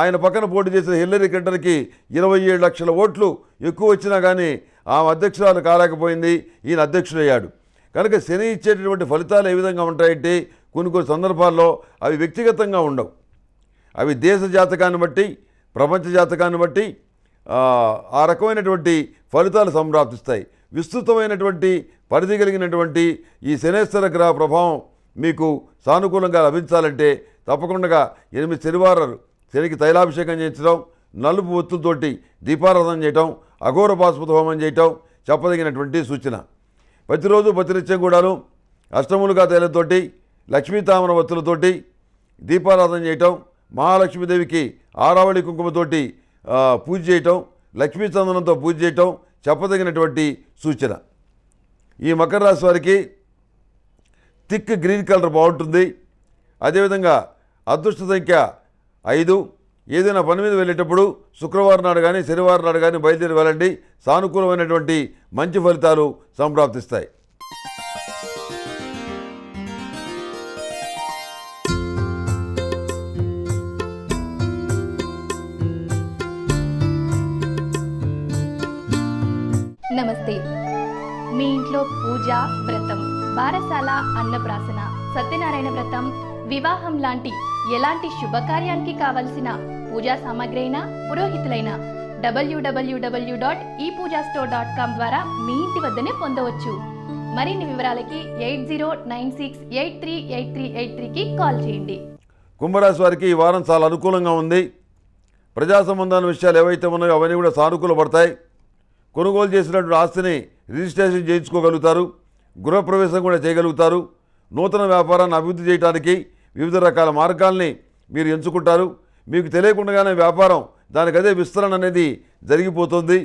ఆయన పక్కన పోటీ చేసిన హిల్లరీ క్లింటన్కి ఇరవై ఏడు లక్షల ఓట్లు ఎక్కువ వచ్చినా కానీ ఆమె అధ్యక్షురాలు కాలేకపోయింది ఈయన అధ్యక్షుడయ్యాడు కనుక శని ఇచ్చేటటువంటి ఫలితాలు ఏ విధంగా ఉంటాయంటే కొన్ని కొన్ని సందర్భాల్లో అవి వ్యక్తిగతంగా ఉండవు అవి దేశ జాతకాన్ని బట్టి ప్రపంచ జాతకాన్ని బట్టి ఆ రకమైనటువంటి ఫలితాలు సంప్రాప్తిస్తాయి విస్తృతమైనటువంటి పరిధి కలిగినటువంటి ఈ శనేశ్వర గ్రహ ప్రభావం మీకు సానుకూలంగా లభించాలంటే తప్పకుండా ఎనిమిది శనివారాలు శనికి తైలాభిషేకం చేయించడం నలుపు ఒత్తులతోటి దీపారాధన చేయటం అఘోర పాశుపత హోమం చేయటం చెప్పదగినటువంటి సూచన ప్రతిరోజు ప్రతినిత్యం కూడాను అష్టములుగా తైలతోటి లక్ష్మీ తామర ఒత్తులతోటి దీపారాధన చేయటం మహాలక్ష్మీదేవికి ఆరావళి కుంకుమతోటి పూజ చేయటం లక్ష్మీ చందనంతో పూజ చేయటం చెప్పదగినటువంటి సూచన ఈ మకర రాశి వారికి థిక్ గ్రీన్ కలర్ బాగుంటుంది అదేవిధంగా అదృష్ట సంఖ్య ఐదు ఏదైనా పని మీద వెళ్ళేటప్పుడు శుక్రవారం నాడు కానీ శనివారం నాడు కానీ బయలుదేరి వెళ్ళండి సానుకూలమైనటువంటి మంచి ఫలితాలు సంప్రాప్తిస్తాయి ఇంట్లో పూజ వ్రతం బారసాల అన్నప్రాసన సత్యనారాయణ వ్రతం వివాహం లాంటి ఎలాంటి శుభకార్యానికి కావలసిన పూజా సామాగ్రి అయినా పురోహితులైన డబ్ల్యూడబ్ల్యూడబ్ల్యూ dot e Pooja store dot com ద్వారా మీ ఇంటి వద్దనే పొందవచ్చు మరిన్ని వివరాలకి eight zero nine six eight three eight three eight త్రీకి కాల్ చేయండి కుంభరాశి వారికి ఈ వారం చాలా అనుకూలంగా ఉంది ప్రజా సంబంధాల విషయాలు ఏవైతే ఉన్నాయో అవన్నీ కూడా సానుకూలపడతాయి కొనుగోలు చేసినటువంటి ఆస్తిని రిజిస్ట్రేషన్ చేయించుకోగలుగుతారు గృహప్రవేశం కూడా చేయగలుగుతారు నూతన వ్యాపారాన్ని అభివృద్ధి చేయడానికి వివిధ రకాల మార్గాల్ని మీరు ఎంచుకుంటారు మీకు తెలియకుండానే వ్యాపారం దానికదే విస్తరణ అనేది జరిగిపోతుంది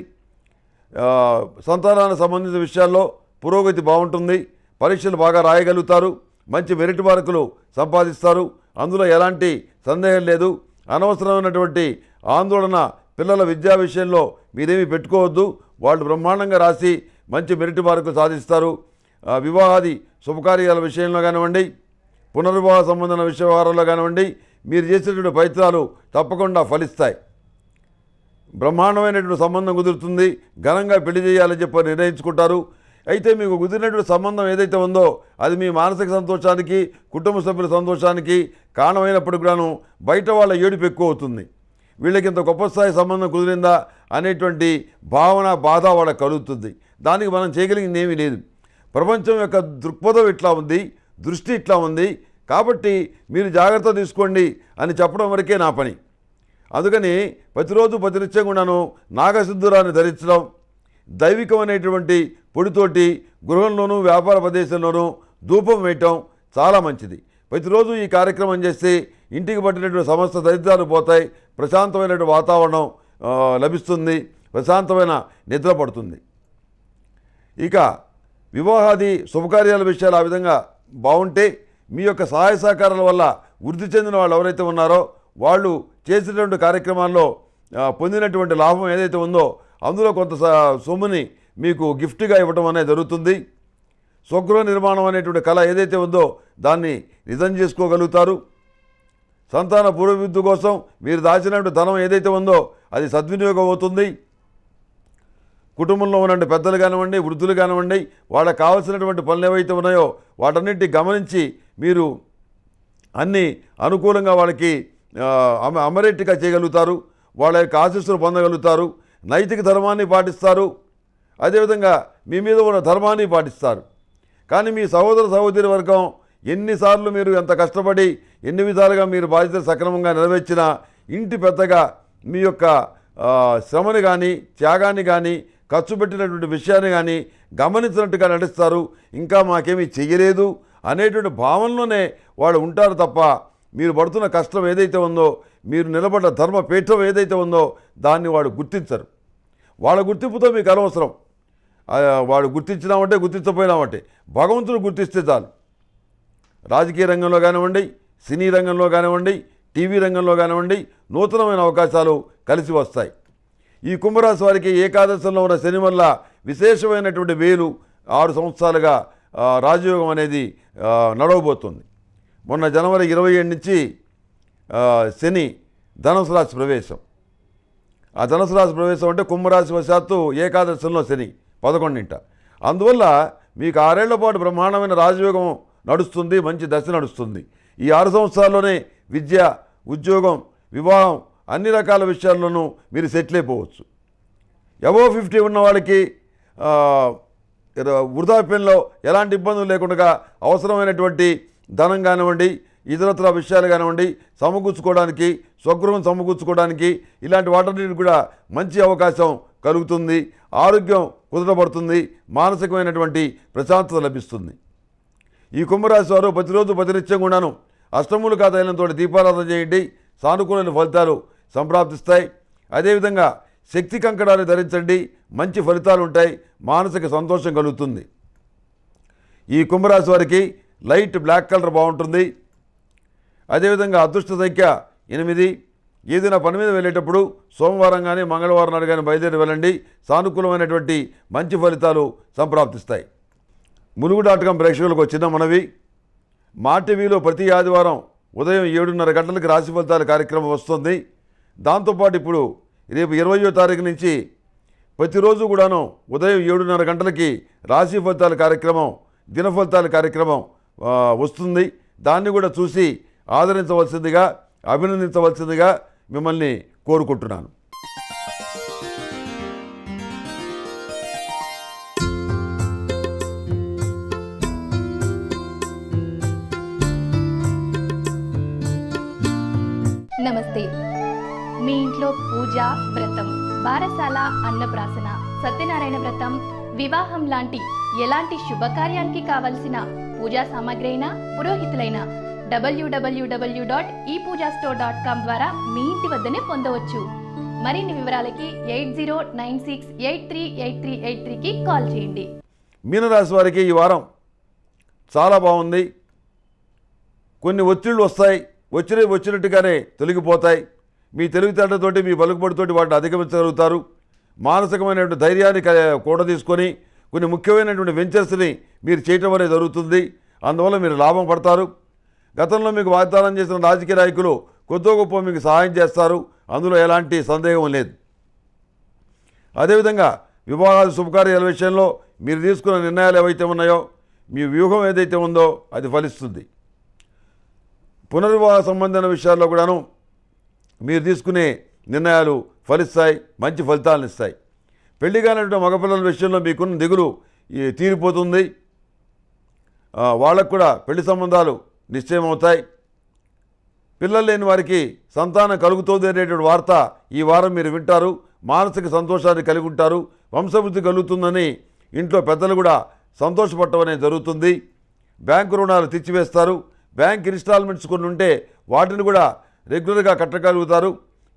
సంతానానికి సంబంధించిన విషయాల్లో పురోగతి బాగుంటుంది పరీక్షలు బాగా రాయగలుగుతారు మంచి మెరిట్ మార్కులు సంపాదిస్తారు అందులో ఎలాంటి సందేహం లేదు అనవసరమైనటువంటి ఆందోళన పిల్లల విద్యా విషయంలో మీరేమీ పెట్టుకోవద్దు వాళ్ళు బ్రహ్మాండంగా రాసి మంచి మెరిట్ మార్కులు సాధిస్తారు వివాహాది శుభకార్యాల విషయంలో కానివ్వండి పునర్వివాహ సంబంధమైన విషయవారంలో కానివ్వండి మీరు చేసేటువంటి ప్రయత్నాలు తప్పకుండా ఫలిస్తాయి బ్రహ్మాండమైనటువంటి సంబంధం కుదురుతుంది ఘనంగా పెళ్లి చేయాలని చెప్పి నిర్ణయించుకుంటారు అయితే మీకు కుదిరినటువంటి సంబంధం ఏదైతే ఉందో అది మీ మానసిక సంతోషానికి కుటుంబ సభ్యుల సంతోషానికి కారణమైనప్పుడు కూడాను బయట వాళ్ళ ఏడుపు ఎక్కువ అవుతుంది వీళ్ళకి ఇంత గొప్ప స్థాయి సంబంధం కుదిరిందా అనేటువంటి భావన బాధ వాళ్ళకి కలుగుతుంది దానికి మనం చేయగలిగింది ఏమీ లేదు ప్రపంచం యొక్క దృక్పథం ఇట్లా ఉంది దృష్టి ఇట్లా ఉంది కాబట్టి మీరు జాగ్రత్త తీసుకోండి అని చెప్పడం వరకే నా పని అందుకని ప్రతిరోజు ప్రతినిత్యం కూడాను నాగసిద్ధురాన్ని ధరించడం దైవికమైనటువంటి పొడితోటి గృహంలోనూ వ్యాపార ప్రదేశంలోనూ ధూపం వేయటం చాలా మంచిది ప్రతిరోజు ఈ కార్యక్రమం చేస్తే ఇంటికి పట్టినటువంటి సమస్త దరిద్రాలు పోతాయి ప్రశాంతమైనటువంటి వాతావరణం లభిస్తుంది ప్రశాంతమైన నిద్ర పడుతుంది ఇక వివాహాది శుభకార్యాల విషయాలు ఆ విధంగా బాగుంటే మీ యొక్క సహాయ సహకారాల వల్ల వృద్ధి చెందిన వాళ్ళు ఎవరైతే ఉన్నారో వాళ్ళు చేసినటువంటి కార్యక్రమాల్లో పొందినటువంటి లాభం ఏదైతే ఉందో అందులో కొంత సొమ్ముని మీకు గిఫ్ట్గా ఇవ్వడం అనేది జరుగుతుంది స్వగృహ నిర్మాణం అనేటువంటి కళ ఏదైతే ఉందో దాన్ని నిజం చేసుకోగలుగుతారు సంతాన పురోభివృద్ధి కోసం మీరు దాచినటువంటి ధనం ఏదైతే ఉందో అది సద్వినియోగం అవుతుంది కుటుంబంలో ఉన్న పెద్దలు కానివ్వండి వృద్ధులు కానివ్వండి వాళ్ళకి కావలసినటువంటి పనులు ఏవైతే ఉన్నాయో వాటన్నింటినీ గమనించి మీరు అన్నీ అనుకూలంగా వాళ్ళకి అమరెట్టిగా చేయగలుగుతారు వాళ్ళ యొక్క ఆశీస్సులు పొందగలుగుతారు నైతిక ధర్మాన్ని పాటిస్తారు అదేవిధంగా మీ మీద ఉన్న ధర్మాన్ని పాటిస్తారు కానీ మీ సహోదర సహోదరి వర్గం ఎన్నిసార్లు మీరు ఎంత కష్టపడి ఎన్ని విధాలుగా మీరు బాధ్యతలు సక్రమంగా నెరవేర్చినా ఇంటి పెద్దగా మీ యొక్క శ్రమను కానీ త్యాగాన్ని కానీ ఖర్చు పెట్టినటువంటి విషయాన్ని కానీ గమనించినట్టుగా నటిస్తారు ఇంకా మాకేమీ చెయ్యలేదు అనేటువంటి భావనలోనే వాళ్ళు ఉంటారు తప్ప మీరు పడుతున్న కష్టం ఏదైతే ఉందో మీరు నిలబడ్డ ధర్మ పీఠం ఏదైతే ఉందో దాన్ని వాడు గుర్తించరు వాళ్ళ గుర్తింపుతో మీకు అనవసరం వాడు గుర్తించినామంటే గుర్తించపోయినామంటే భగవంతుడు గుర్తిస్తే చాలు రాజకీయ రంగంలో కానివ్వండి సినీ రంగంలో కానివ్వండి టీవీ రంగంలో కానివ్వండి నూతనమైన అవకాశాలు కలిసి వస్తాయి ఈ కుంభరాశి వారికి ఏకాదశంలో ఉన్న శని వల్ల విశేషమైనటువంటి వేలు ఆరు సంవత్సరాలుగా రాజయోగం అనేది నడవబోతుంది మొన్న జనవరి ఇరవై ఏడు నుంచి శని ధనుసు రాశి ప్రవేశం ఆ ధనుసు రాశి ప్రవేశం అంటే కుంభరాశి వశాత్తు ఏకాదశంలో శని పదకొండింట అందువల్ల మీకు ఆరేళ్ల పాటు బ్రహ్మాండమైన రాజయోగం నడుస్తుంది మంచి దశ నడుస్తుంది ఈ ఆరు సంవత్సరాల్లోనే విద్య ఉద్యోగం వివాహం అన్ని రకాల విషయాల్లోనూ మీరు సెటిల్ అయిపోవచ్చు ఎవో ఫిఫ్టీ ఉన్న వాళ్ళకి వృధాప్యంలో ఎలాంటి ఇబ్బందులు లేకుండా అవసరమైనటువంటి ధనం కానివ్వండి ఇతరత్ర విషయాలు కానివ్వండి సమకూర్చుకోవడానికి స్వగృహం సమకూర్చుకోవడానికి ఇలాంటి వాటర్ నీటి కూడా మంచి అవకాశం కలుగుతుంది ఆరోగ్యం కుదరబడుతుంది మానసికమైనటువంటి ప్రశాంతత లభిస్తుంది ఈ కుంభరాశి వారు ప్రతిరోజు ప్రతినిత్యం కూడాను అష్టములు కాదైనంతో దీపారాధన చేయండి సానుకూలమైన ఫలితాలు సంప్రాప్తిస్తాయి అదేవిధంగా శక్తి కంకణాలు ధరించండి మంచి ఫలితాలు ఉంటాయి మానసిక సంతోషం కలుగుతుంది ఈ కుంభరాశి వారికి లైట్ బ్లాక్ కలర్ బాగుంటుంది అదేవిధంగా అదృష్ట సంఖ్య ఎనిమిది ఏదైనా పని మీద వెళ్ళేటప్పుడు సోమవారం కానీ మంగళవారం నాడు కానీ బయలుదేరి వెళ్ళండి సానుకూలమైనటువంటి మంచి ఫలితాలు సంప్రాప్తిస్తాయి ములుగు డాట్ కాం ప్రేక్షకులకు చిన్న మనవి మా టీవీలో ప్రతి ఆదివారం ఉదయం ఏడున్నర గంటలకు రాశి ఫలితాల కార్యక్రమం వస్తుంది దాంతోపాటు ఇప్పుడు రేపు ఇరవయో తారీఖు నుంచి ప్రతిరోజు కూడాను ఉదయం ఏడున్నర గంటలకి రాశి ఫలితాల కార్యక్రమం దిన ఫలితాల కార్యక్రమం వస్తుంది దాన్ని కూడా చూసి ఆదరించవలసిందిగా అభినందించవలసిందిగా మిమ్మల్ని కోరుకుంటున్నాను పూజ వ్రతం బారసాల అన్నప్రాసన సత్యనారాయణ వ్రతం వివాహం లాంటి ఎలాంటి శుభకార్యానికి కావలసిన పూజా సామాగ్రి అయినా పురోహితులైన డబ్ల్యూడబ్ల్యూడబ్ల్యూ dot e Pooja store dot com ద్వారా మీ ఇంటి వద్దనే పొందవచ్చు మరిన్ని వివరాలకి eight zero nine six eight three eight three eight త్రీకి కాల్ చేయండి మీనరాశి వారికి ఈ వారం చాలా బాగుంది కొన్ని ఒత్తిళ్ళు వస్తాయి వచ్చినవి వచ్చినట్టుగానే తొలగిపోతాయి మీ తెలివితేటతోటి మీ పలుకుబడితోటి వాటిని అధిగమించగలుగుతారు మానసికమైనటువంటి ధైర్యాన్ని కూడ తీసుకొని కొన్ని ముఖ్యమైనటువంటి వెంచర్స్ని మీరు చేయటం అనేది జరుగుతుంది అందువల్ల మీరు లాభం పడతారు గతంలో మీకు వాగ్దానం చేసిన రాజకీయ నాయకులు కొద్దో గొప్ప మీకు సహాయం చేస్తారు అందులో ఎలాంటి సందేహం లేదు అదేవిధంగా వివాహాలు శుభకార్యాల విషయంలో మీరు తీసుకున్న నిర్ణయాలు ఏవైతే ఉన్నాయో మీ వ్యూహం ఏదైతే ఉందో అది ఫలిస్తుంది పునర్వివాహ సంబంధమైన విషయాల్లో కూడాను మీరు తీసుకునే నిర్ణయాలు ఫలిస్తాయి మంచి ఫలితాలను ఇస్తాయి పెళ్లి కానటువంటి మగపిల్లల విషయంలో మీకున్న దిగులు తీరిపోతుంది వాళ్ళకు కూడా పెళ్లి సంబంధాలు నిశ్చయమవుతాయి పిల్లలు లేని వారికి సంతానం కలుగుతుంది అనేటువంటి వార్త ఈ వారం మీరు వింటారు మానసిక సంతోషాన్ని కలిగి ఉంటారు వంశవృద్ధి కలుగుతుందని ఇంట్లో పెద్దలు కూడా సంతోషపడటం అనేది జరుగుతుంది బ్యాంకు రుణాలు తెచ్చివేస్తారు బ్యాంక్ ఇన్స్టాల్మెంట్స్ కొన్ని ఉంటే వాటిని కూడా రెగ్యులర్గా కట్టగలుగుతారు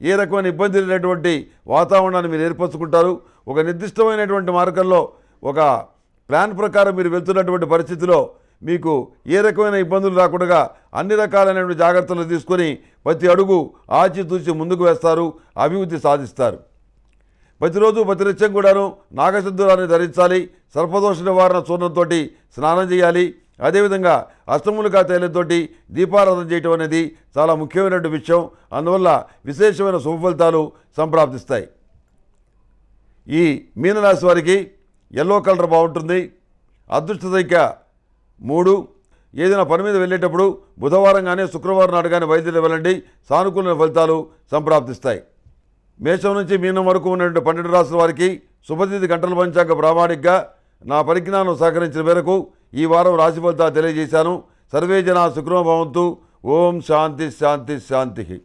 ఏ రకమైన ఇబ్బంది లేనటువంటి వాతావరణాన్ని మీరు ఏర్పరచుకుంటారు ఒక నిర్దిష్టమైనటువంటి మార్గంలో ఒక ప్లాన్ ప్రకారం మీరు వెళ్తున్నటువంటి పరిస్థితిలో మీకు ఏ రకమైన ఇబ్బందులు రాకుండా అన్ని రకాలైనటువంటి జాగ్రత్తలు తీసుకొని ప్రతి అడుగు ఆచితూచి ముందుకు వేస్తారు అభివృద్ధి సాధిస్తారు ప్రతిరోజు ప్రతినిత్యం కూడాను నాగసింధురాన్ని ధరించాలి సర్పదోష నివారణ చూర్ణంతో స్నానం చేయాలి అదేవిధంగా అష్టములుగా తేలితోటి దీపారాధన చేయటం అనేది చాలా ముఖ్యమైనటువంటి విషయం అందువల్ల విశేషమైన శుభ ఫలితాలు సంప్రాప్తిస్తాయి ఈ మీనరాశి వారికి ఎల్లో కలర్ బాగుంటుంది అదృష్ట సంఖ్య మూడు ఏదైనా పని మీద వెళ్ళేటప్పుడు బుధవారం కానీ శుక్రవారం నాడు కానీ వైద్యులు వెళ్ళండి సానుకూల ఫలితాలు సంప్రాప్తిస్తాయి మేషం నుంచి మీనం వరకు ఉన్నటువంటి పన్నెండు రాష్ట్రాల వారికి శుభతిథి గంటల పంచాక ప్రామాణికగా నా పరిజ్ఞానం సహకరించిన మేరకు ఈ వారం రాశిఫలితాలు తెలియజేశాను సర్వే జన భవంతు ఓం శాంతి శాంతి శాంతి